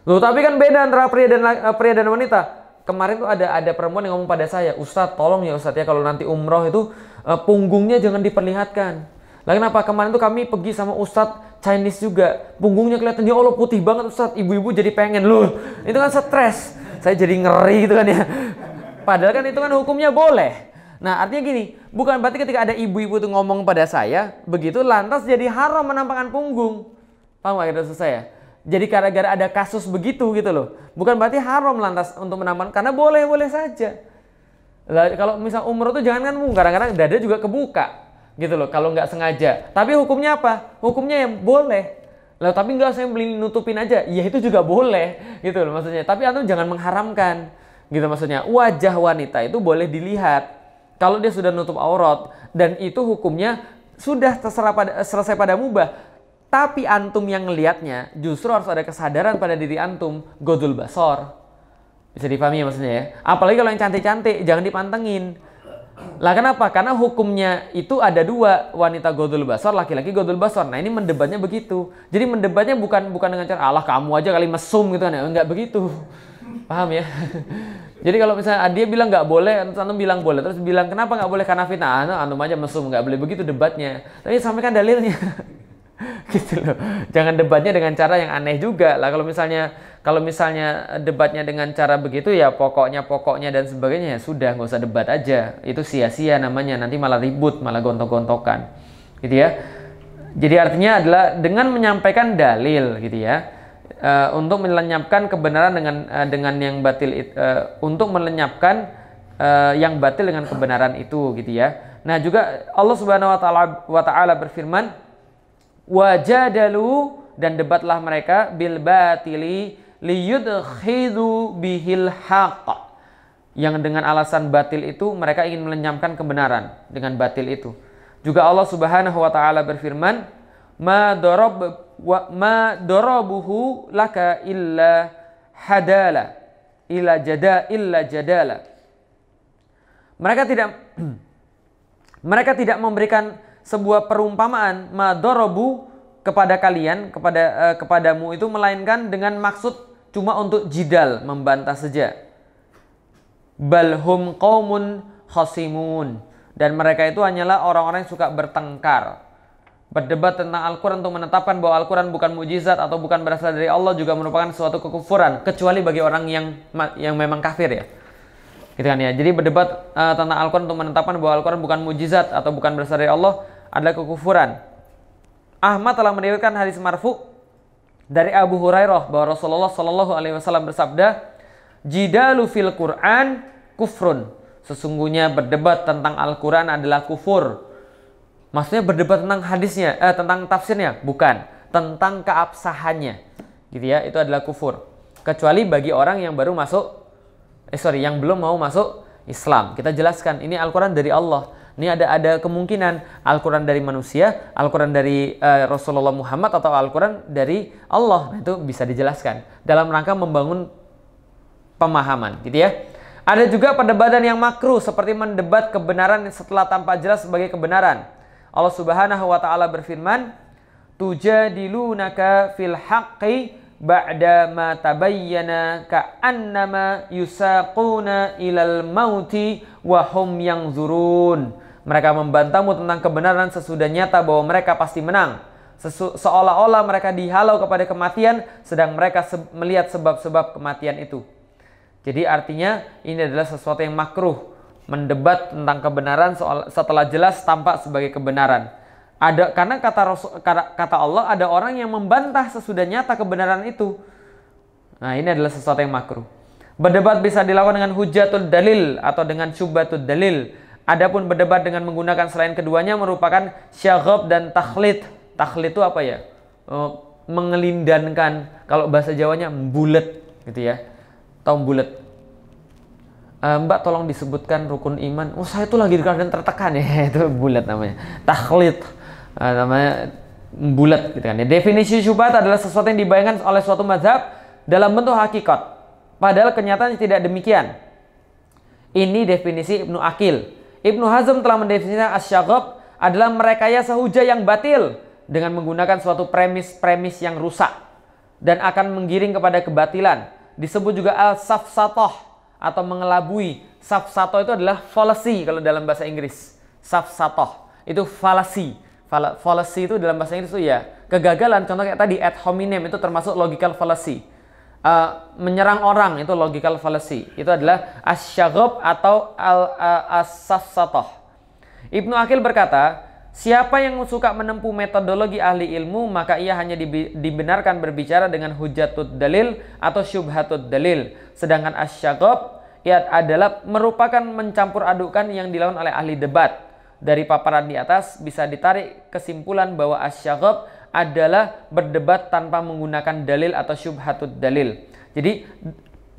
Loh, tapi kan beda antara pria dan eh, pria dan wanita kemarin tuh ada ada perempuan yang ngomong pada saya, Ustadz tolong ya Ustadz ya kalau nanti umroh itu uh, punggungnya jangan diperlihatkan. Lagi kenapa kemarin tuh kami pergi sama Ustadz Chinese juga. Punggungnya kelihatan dia ya Allah putih banget Ustadz. Ibu-ibu jadi pengen loh. Itu kan stres. Saya jadi ngeri gitu kan ya. Padahal kan itu kan hukumnya boleh. Nah artinya gini, bukan berarti ketika ada ibu-ibu tuh ngomong pada saya, begitu lantas jadi haram menampakkan punggung. Paham gak selesai ya Jadi gara-gara ada kasus begitu gitu loh. Bukan berarti haram lantas untuk menampakkan, karena boleh-boleh saja. Lah, kalau misal umroh tuh jangan kan kadang-kadang dada juga kebuka gitu loh kalau nggak sengaja tapi hukumnya apa hukumnya yang boleh loh tapi nggak saya beli nutupin aja ya itu juga boleh gitu loh maksudnya tapi antum jangan mengharamkan gitu maksudnya wajah wanita itu boleh dilihat kalau dia sudah nutup aurat dan itu hukumnya sudah terserah pada, selesai pada mubah tapi antum yang ngelihatnya justru harus ada kesadaran pada diri antum godul basor bisa dipahami ya maksudnya ya apalagi kalau yang cantik-cantik jangan dipantengin lah kenapa? Karena hukumnya itu ada dua, wanita godul basar, laki-laki godul basor. Nah ini mendebatnya begitu. Jadi mendebatnya bukan bukan dengan cara Allah kamu aja kali mesum gitu kan ya, enggak begitu. Paham ya? Jadi kalau misalnya ah, dia bilang nggak boleh, antum bilang boleh, terus bilang kenapa nggak boleh karena fitnah, antum aja mesum nggak boleh begitu debatnya. Tapi sampaikan dalilnya. gitu loh. Jangan debatnya dengan cara yang aneh juga lah. Kalau misalnya kalau misalnya debatnya dengan cara begitu ya pokoknya pokoknya dan sebagainya ya sudah nggak usah debat aja. Itu sia-sia namanya. Nanti malah ribut, malah gontok-gontokan. Gitu ya. Jadi artinya adalah dengan menyampaikan dalil gitu ya. Uh, untuk melenyapkan kebenaran dengan uh, dengan yang batil uh, untuk melenyapkan uh, yang batil dengan kebenaran itu gitu ya. Nah, juga Allah Subhanahu wa taala berfirman wajadalu dan debatlah mereka bil batili liyudkhidu bihil haqq yang dengan alasan batil itu mereka ingin melenyamkan kebenaran dengan batil itu. Juga Allah Subhanahu wa taala berfirman, "Ma darab wa ma darabuhu laka illa hadala illa jada illa jadala." Mereka tidak mereka tidak memberikan sebuah perumpamaan madorobu kepada kalian kepada eh, kepadamu itu melainkan dengan maksud cuma untuk jidal membantah saja balhum qaumun khasimun dan mereka itu hanyalah orang-orang yang suka bertengkar berdebat tentang Al-Quran untuk menetapkan bahwa Al-Quran bukan mujizat atau bukan berasal dari Allah juga merupakan suatu kekufuran kecuali bagi orang yang yang memang kafir ya gitu kan ya jadi berdebat uh, tentang Al-Quran untuk menetapkan bahwa Al-Quran bukan mujizat atau bukan berasal dari Allah adalah kekufuran. Ahmad telah meriwayatkan hadis marfu dari Abu Hurairah bahwa Rasulullah Shallallahu alaihi wasallam bersabda, "Jidalu fil Qur'an kufrun." Sesungguhnya berdebat tentang Al-Qur'an adalah kufur. Maksudnya berdebat tentang hadisnya, eh, tentang tafsirnya, bukan tentang keabsahannya. Gitu ya, itu adalah kufur. Kecuali bagi orang yang baru masuk eh sorry, yang belum mau masuk Islam. Kita jelaskan ini Al-Qur'an dari Allah ini ada ada kemungkinan Al-Qur'an dari manusia, Al-Qur'an dari uh, Rasulullah Muhammad atau Al-Qur'an dari Allah. Nah, itu bisa dijelaskan dalam rangka membangun pemahaman, gitu ya. Ada juga perdebatan yang makruh seperti mendebat kebenaran setelah tanpa jelas sebagai kebenaran. Allah Subhanahu wa taala berfirman, "Tujadilunaka fil haqqi ba'da ma tabayyana ka'annama yusaquna ilal mauti wa hum yang zurun. Mereka membantahmu tentang kebenaran sesudah nyata bahwa mereka pasti menang. Seolah-olah mereka dihalau kepada kematian, sedang mereka se melihat sebab-sebab kematian itu. Jadi artinya ini adalah sesuatu yang makruh. Mendebat tentang kebenaran soal, setelah jelas tampak sebagai kebenaran. Ada karena kata Rasul, kata Allah ada orang yang membantah sesudah nyata kebenaran itu. Nah ini adalah sesuatu yang makruh. Berdebat bisa dilakukan dengan hujatul dalil atau dengan syubatul dalil Adapun berdebat dengan menggunakan selain keduanya merupakan syaghab dan takhlid. Takhlid itu apa ya? E, mengelindankan. Kalau bahasa Jawanya bulat, gitu ya. Tahu bulat. E, Mbak tolong disebutkan rukun iman. Oh, saya itu lagi di keadaan tertekan ya. itu bulat namanya. Takhlid. E, namanya bulat gitu kan. Ya. definisi syubhat adalah sesuatu yang dibayangkan oleh suatu mazhab dalam bentuk hakikat. Padahal kenyataannya tidak demikian. Ini definisi Ibnu Akil. Ibnu Hazm telah mendefinisikan asyaghab adalah merekayasa hujah yang batil dengan menggunakan suatu premis-premis yang rusak dan akan menggiring kepada kebatilan. Disebut juga al-safsatoh atau mengelabui. Safsatoh itu adalah fallacy kalau dalam bahasa Inggris. Safsatoh itu fallacy. Fallacy itu dalam bahasa Inggris itu ya kegagalan. Contoh kayak tadi ad hominem itu termasuk logical fallacy uh, menyerang orang itu logical fallacy. Itu adalah asyagob atau al uh, eh, asasatoh. Ibnu Akil berkata, siapa yang suka menempuh metodologi ahli ilmu maka ia hanya dibenarkan berbicara dengan hujatud dalil atau syubhatud dalil. Sedangkan asyagob ia adalah merupakan mencampur adukan yang dilakukan oleh ahli debat. Dari paparan di atas bisa ditarik kesimpulan bahwa as adalah berdebat tanpa menggunakan dalil atau syubhatud dalil. Jadi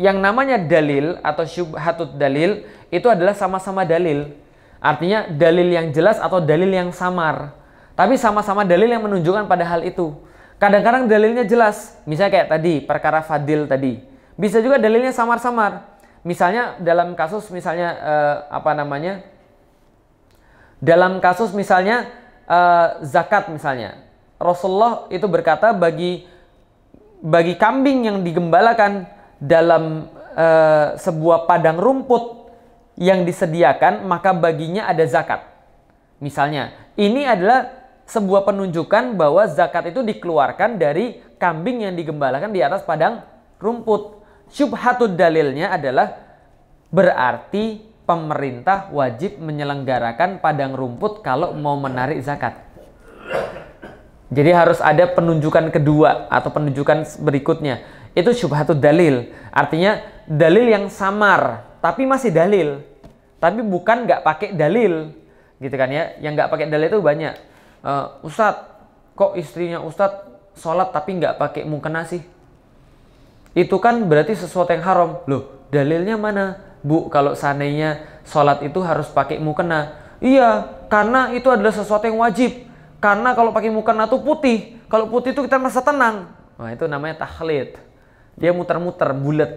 yang namanya dalil atau syubhatud dalil itu adalah sama-sama dalil. Artinya dalil yang jelas atau dalil yang samar. Tapi sama-sama dalil yang menunjukkan pada hal itu. Kadang-kadang dalilnya jelas. Misalnya kayak tadi, perkara Fadil tadi. Bisa juga dalilnya samar-samar. Misalnya dalam kasus misalnya eh, apa namanya? Dalam kasus misalnya eh, zakat misalnya Rasulullah itu berkata bagi bagi kambing yang digembalakan dalam e, sebuah padang rumput yang disediakan maka baginya ada zakat. Misalnya, ini adalah sebuah penunjukan bahwa zakat itu dikeluarkan dari kambing yang digembalakan di atas padang rumput. Syubhatud dalilnya adalah berarti pemerintah wajib menyelenggarakan padang rumput kalau mau menarik zakat. Jadi harus ada penunjukan kedua atau penunjukan berikutnya. Itu syubhatu dalil. Artinya dalil yang samar tapi masih dalil. Tapi bukan nggak pakai dalil gitu kan ya. Yang nggak pakai dalil itu banyak. Uh, eh, Ustadz, kok istrinya Ustadz sholat tapi nggak pakai mukena sih? Itu kan berarti sesuatu yang haram. Loh, dalilnya mana? Bu, kalau seandainya sholat itu harus pakai mukena. Iya, karena itu adalah sesuatu yang wajib karena kalau pakai mukena tuh putih. Kalau putih itu kita merasa tenang. Nah, itu namanya tahlid. Dia muter-muter, bulat.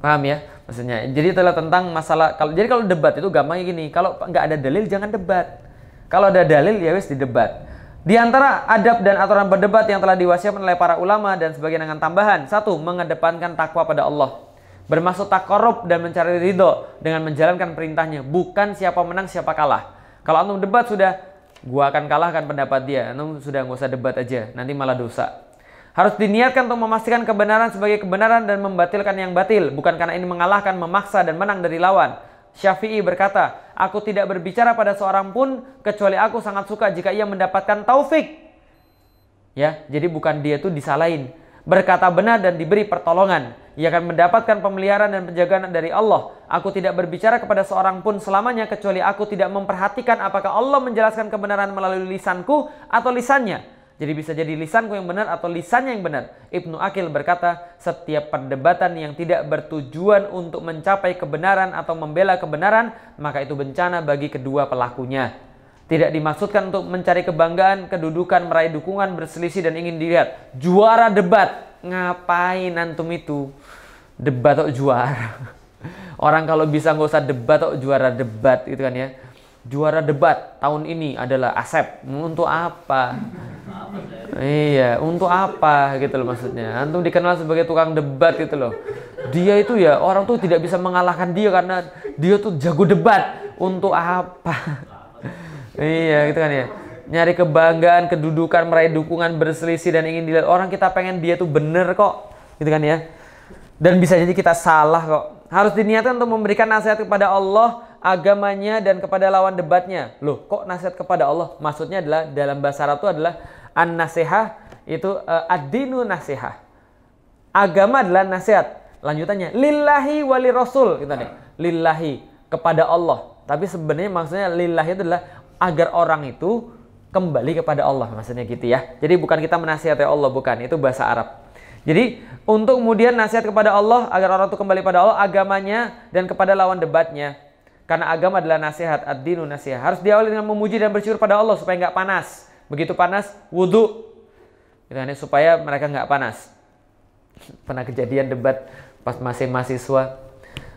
Paham ya? Maksudnya, jadi itulah tentang masalah kalau jadi kalau debat itu gampangnya gini, kalau nggak ada dalil jangan debat. Kalau ada dalil ya wis debat. Di antara adab dan aturan berdebat yang telah diwasiatkan oleh para ulama dan sebagian dengan tambahan, satu, mengedepankan takwa pada Allah. Bermaksud tak korup dan mencari ridho dengan menjalankan perintahnya, bukan siapa menang siapa kalah. Kalau antum debat sudah Gua akan kalahkan pendapat dia. Antum sudah nggak usah debat aja, nanti malah dosa. Harus diniatkan untuk memastikan kebenaran sebagai kebenaran dan membatilkan yang batil, bukan karena ini mengalahkan, memaksa dan menang dari lawan. Syafi'i berkata, "Aku tidak berbicara pada seorang pun kecuali aku sangat suka jika ia mendapatkan taufik." Ya, jadi bukan dia tuh disalahin, berkata benar dan diberi pertolongan. Ia akan mendapatkan pemeliharaan dan penjagaan dari Allah. Aku tidak berbicara kepada seorang pun selamanya kecuali aku tidak memperhatikan apakah Allah menjelaskan kebenaran melalui lisanku atau lisannya. Jadi bisa jadi lisanku yang benar atau lisannya yang benar. Ibnu Akil berkata, setiap perdebatan yang tidak bertujuan untuk mencapai kebenaran atau membela kebenaran, maka itu bencana bagi kedua pelakunya. Tidak dimaksudkan untuk mencari kebanggaan, kedudukan, meraih dukungan, berselisih dan ingin dilihat. Juara debat. Ngapain antum itu? Debat atau juara? Orang kalau bisa nggak usah debat atau juara debat gitu kan ya. Juara debat tahun ini adalah Asep. Untuk apa? iya, untuk apa gitu loh maksudnya. Antum dikenal sebagai tukang debat gitu loh. Dia itu ya orang tuh tidak bisa mengalahkan dia karena dia tuh jago debat. Untuk apa? iya gitu kan ya nyari kebanggaan kedudukan meraih dukungan berselisih dan ingin dilihat orang kita pengen dia tuh bener kok gitu kan ya dan bisa jadi kita salah kok harus diniatkan untuk memberikan nasihat kepada Allah agamanya dan kepada lawan debatnya loh kok nasihat kepada Allah maksudnya adalah dalam bahasa Arab itu adalah an nasihah itu uh, eh, adinu nasihah agama adalah nasihat lanjutannya lillahi wali rasul gitu nih kan ya. ah. lillahi kepada Allah tapi sebenarnya maksudnya lillahi itu adalah agar orang itu kembali kepada Allah maksudnya gitu ya. Jadi bukan kita menasihati Allah bukan, itu bahasa Arab. Jadi untuk kemudian nasihat kepada Allah agar orang itu kembali pada Allah agamanya dan kepada lawan debatnya. Karena agama adalah nasihat, ad-dinu nasihat. Harus diawali dengan memuji dan bersyukur pada Allah supaya nggak panas. Begitu panas, wudhu. Gitu, ini supaya mereka nggak panas. Pernah kejadian debat pas masih mahasiswa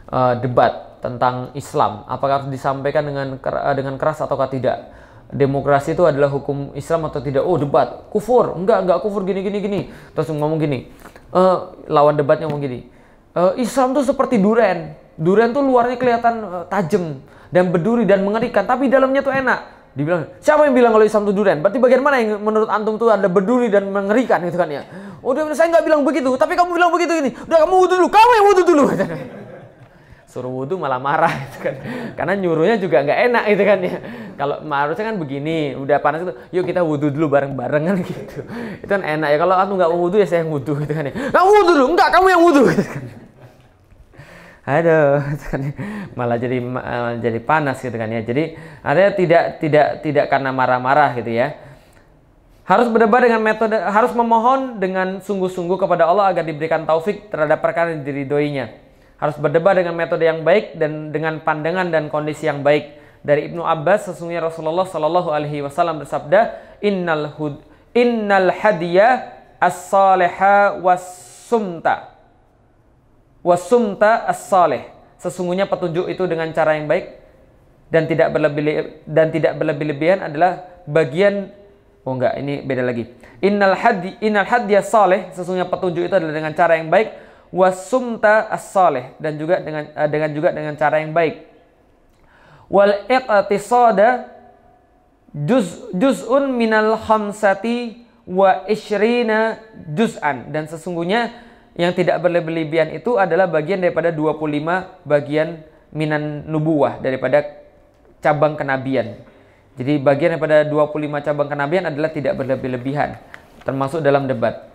uh, debat tentang Islam. Apakah harus disampaikan dengan eh, dengan keras atau tidak? Demokrasi itu adalah hukum Islam atau tidak? Oh debat, kufur, enggak enggak kufur gini gini gini. Terus ngomong gini, uh, lawan debatnya ngomong gini. Uh, Islam tuh seperti duren, duren tuh luarnya kelihatan uh, tajam dan berduri dan mengerikan, tapi dalamnya tuh enak. Dibilang siapa yang bilang kalau Islam tuh duren? Berarti bagaimana yang menurut antum tuh ada berduri dan mengerikan gitu kan ya? Udah saya nggak bilang begitu, tapi kamu bilang begitu ini. Udah kamu wudhu dulu, kamu yang wudhu dulu suruh wudhu malah marah itu kan karena nyuruhnya juga nggak enak itu kan ya kalau harusnya kan begini udah panas itu yuk kita wudhu dulu bareng bareng kan gitu itu kan enak ya kalau aku nggak wudhu ya saya yang wudhu gitu kan ya nggak wudhu dulu nggak kamu yang wudhu gitu kan aduh gitu kan ya. malah jadi malah eh, jadi panas gitu kan ya jadi artinya tidak tidak tidak karena marah-marah gitu ya harus berdebat dengan metode harus memohon dengan sungguh-sungguh kepada Allah agar diberikan taufik terhadap perkara yang diridhoinya harus berdebat dengan metode yang baik dan dengan pandangan dan kondisi yang baik. Dari Ibnu Abbas sesungguhnya Rasulullah Shallallahu alaihi wasallam bersabda, "Innal hud innal hadiya as saleha was-sumta." Wasumta as-salih. Sesungguhnya petunjuk itu dengan cara yang baik dan tidak berlebih dan tidak berlebih-lebihan adalah bagian Oh enggak, ini beda lagi. Innal hadi innal hadiya salih, sesungguhnya petunjuk itu adalah dengan cara yang baik wasumta as-salih dan juga dengan eh, dengan juga dengan cara yang baik. Wal iqtisada juz juz'un minal khamsati wa ishrina juz'an dan sesungguhnya yang tidak berlebihan itu adalah bagian daripada 25 bagian minan nubuah daripada cabang kenabian. Jadi bagian daripada 25 cabang kenabian adalah tidak berlebih-lebihan termasuk dalam debat.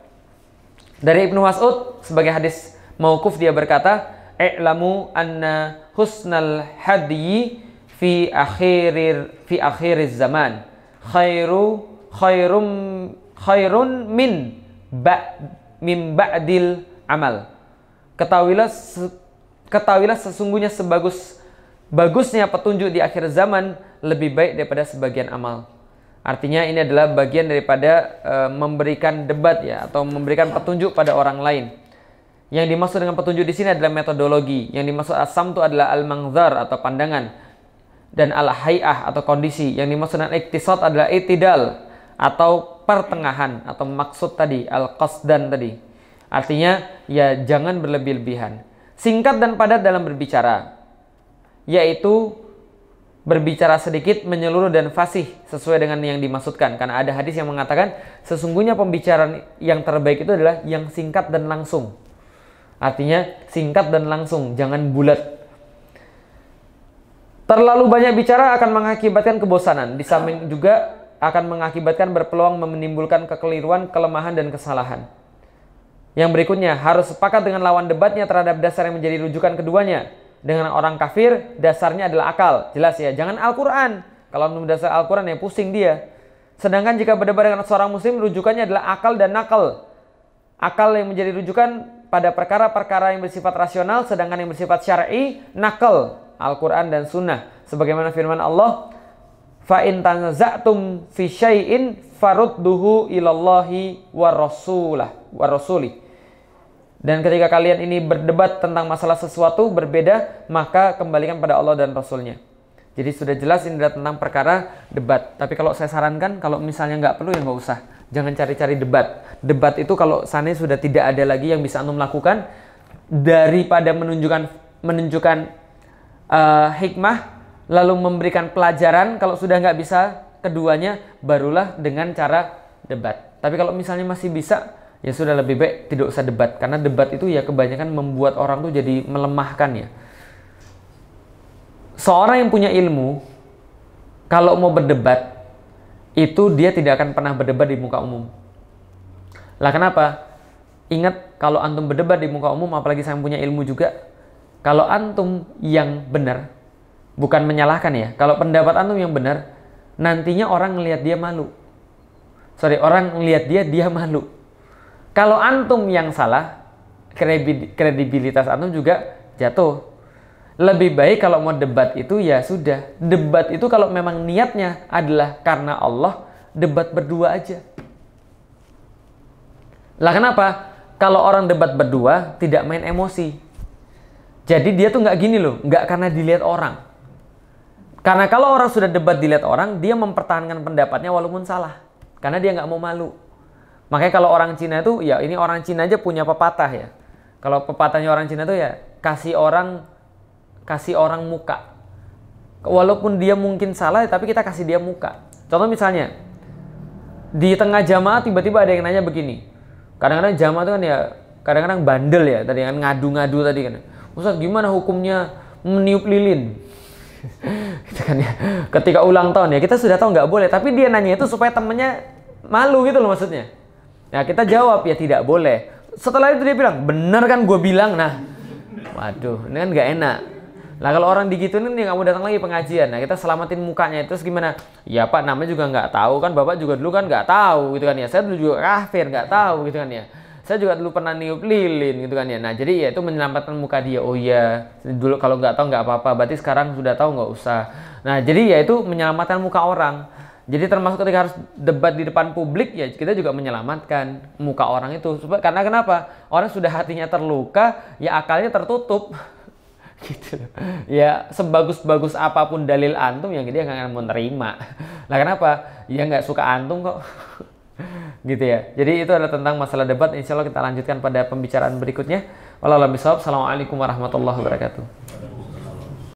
Dari Ibnu Mas'ud sebagai hadis mauquf dia berkata, "I'lamu anna husnal hadyi fi akhirir fi akhiriz zaman khairu khairum khairun min ba min ba'dil amal." Ketahuilah ketahuilah sesungguhnya sebagus bagusnya petunjuk di akhir zaman lebih baik daripada sebagian amal. Artinya ini adalah bagian daripada e, memberikan debat ya atau memberikan petunjuk pada orang lain. Yang dimaksud dengan petunjuk di sini adalah metodologi. Yang dimaksud asam itu adalah al-mangzar atau pandangan dan al-hayah atau kondisi. Yang dimaksud dengan iktisad adalah itidal atau pertengahan atau maksud tadi al-qasdan tadi. Artinya ya jangan berlebih-lebihan. Singkat dan padat dalam berbicara yaitu berbicara sedikit, menyeluruh dan fasih sesuai dengan yang dimaksudkan. Karena ada hadis yang mengatakan sesungguhnya pembicaraan yang terbaik itu adalah yang singkat dan langsung. Artinya singkat dan langsung, jangan bulat. Terlalu banyak bicara akan mengakibatkan kebosanan. Di samping juga akan mengakibatkan berpeluang menimbulkan kekeliruan, kelemahan, dan kesalahan. Yang berikutnya, harus sepakat dengan lawan debatnya terhadap dasar yang menjadi rujukan keduanya dengan orang kafir dasarnya adalah akal. Jelas ya, jangan Al-Quran. Kalau menurut dasar Al-Quran ya pusing dia. Sedangkan jika berdebat dengan seorang muslim rujukannya adalah akal dan nakal. Akal yang menjadi rujukan pada perkara-perkara yang bersifat rasional sedangkan yang bersifat syar'i nakal Al-Qur'an dan sunnah sebagaimana firman Allah fa in tanaza'tum fi syai'in farudduhu ilallahi warasulah warasuli dan ketika kalian ini berdebat tentang masalah sesuatu berbeda, maka kembalikan pada Allah dan Rasulnya. Jadi sudah jelas ini adalah tentang perkara debat. Tapi kalau saya sarankan, kalau misalnya nggak perlu ya nggak usah. Jangan cari-cari debat. Debat itu kalau sana sudah tidak ada lagi yang bisa antum lakukan, daripada menunjukkan menunjukkan uh, hikmah, lalu memberikan pelajaran, kalau sudah nggak bisa keduanya, barulah dengan cara debat. Tapi kalau misalnya masih bisa, ya sudah lebih baik tidak usah debat karena debat itu ya kebanyakan membuat orang tuh jadi melemahkan ya seorang yang punya ilmu kalau mau berdebat itu dia tidak akan pernah berdebat di muka umum. Lah kenapa? Ingat kalau antum berdebat di muka umum apalagi saya punya ilmu juga, kalau antum yang benar bukan menyalahkan ya. Kalau pendapat antum yang benar, nantinya orang ngelihat dia malu. Sorry, orang ngelihat dia dia malu. Kalau antum yang salah, kredibilitas antum juga jatuh. Lebih baik kalau mau debat itu ya sudah. Debat itu kalau memang niatnya adalah karena Allah, debat berdua aja. Lah kenapa? Kalau orang debat berdua tidak main emosi. Jadi dia tuh nggak gini loh, nggak karena dilihat orang. Karena kalau orang sudah debat dilihat orang, dia mempertahankan pendapatnya walaupun salah. Karena dia nggak mau malu. Makanya kalau orang Cina itu ya ini orang Cina aja punya pepatah ya. Kalau pepatahnya orang Cina itu ya kasih orang kasih orang muka. Walaupun dia mungkin salah tapi kita kasih dia muka. Contoh misalnya di tengah jamaah tiba-tiba ada yang nanya begini. Kadang-kadang jamaah itu kan ya kadang-kadang bandel ya tadi kan ngadu-ngadu tadi kan. Ustaz gimana hukumnya meniup lilin? kita gitu kan ya ketika ulang tahun ya kita sudah tahu nggak boleh tapi dia nanya itu supaya temennya malu gitu loh maksudnya Nah kita jawab ya tidak boleh. Setelah itu dia bilang, benar kan gue bilang. Nah, waduh, ini kan nggak enak. Nah kalau orang digituin kan nggak mau datang lagi pengajian. Nah kita selamatin mukanya itu gimana? Ya Pak namanya juga nggak tahu kan bapak juga dulu kan nggak tahu gitu kan ya. Saya dulu juga kafir nggak tahu gitu kan ya. Saya juga dulu pernah niup lilin gitu kan ya. Nah jadi ya itu menyelamatkan muka dia. Oh iya dulu kalau nggak tahu nggak apa-apa. Berarti sekarang sudah tahu nggak usah. Nah jadi ya itu menyelamatkan muka orang. Jadi termasuk ketika harus debat di depan publik ya kita juga menyelamatkan muka orang itu. Karena kenapa? Orang sudah hatinya terluka, ya akalnya tertutup. gitu. Ya sebagus-bagus apapun dalil antum yang dia nggak akan menerima. Nah kenapa? Ya nggak suka antum kok. gitu ya. Jadi itu adalah tentang masalah debat. Insya Allah kita lanjutkan pada pembicaraan berikutnya. Wassalamu'alaikum Assalamualaikum warahmatullahi wabarakatuh.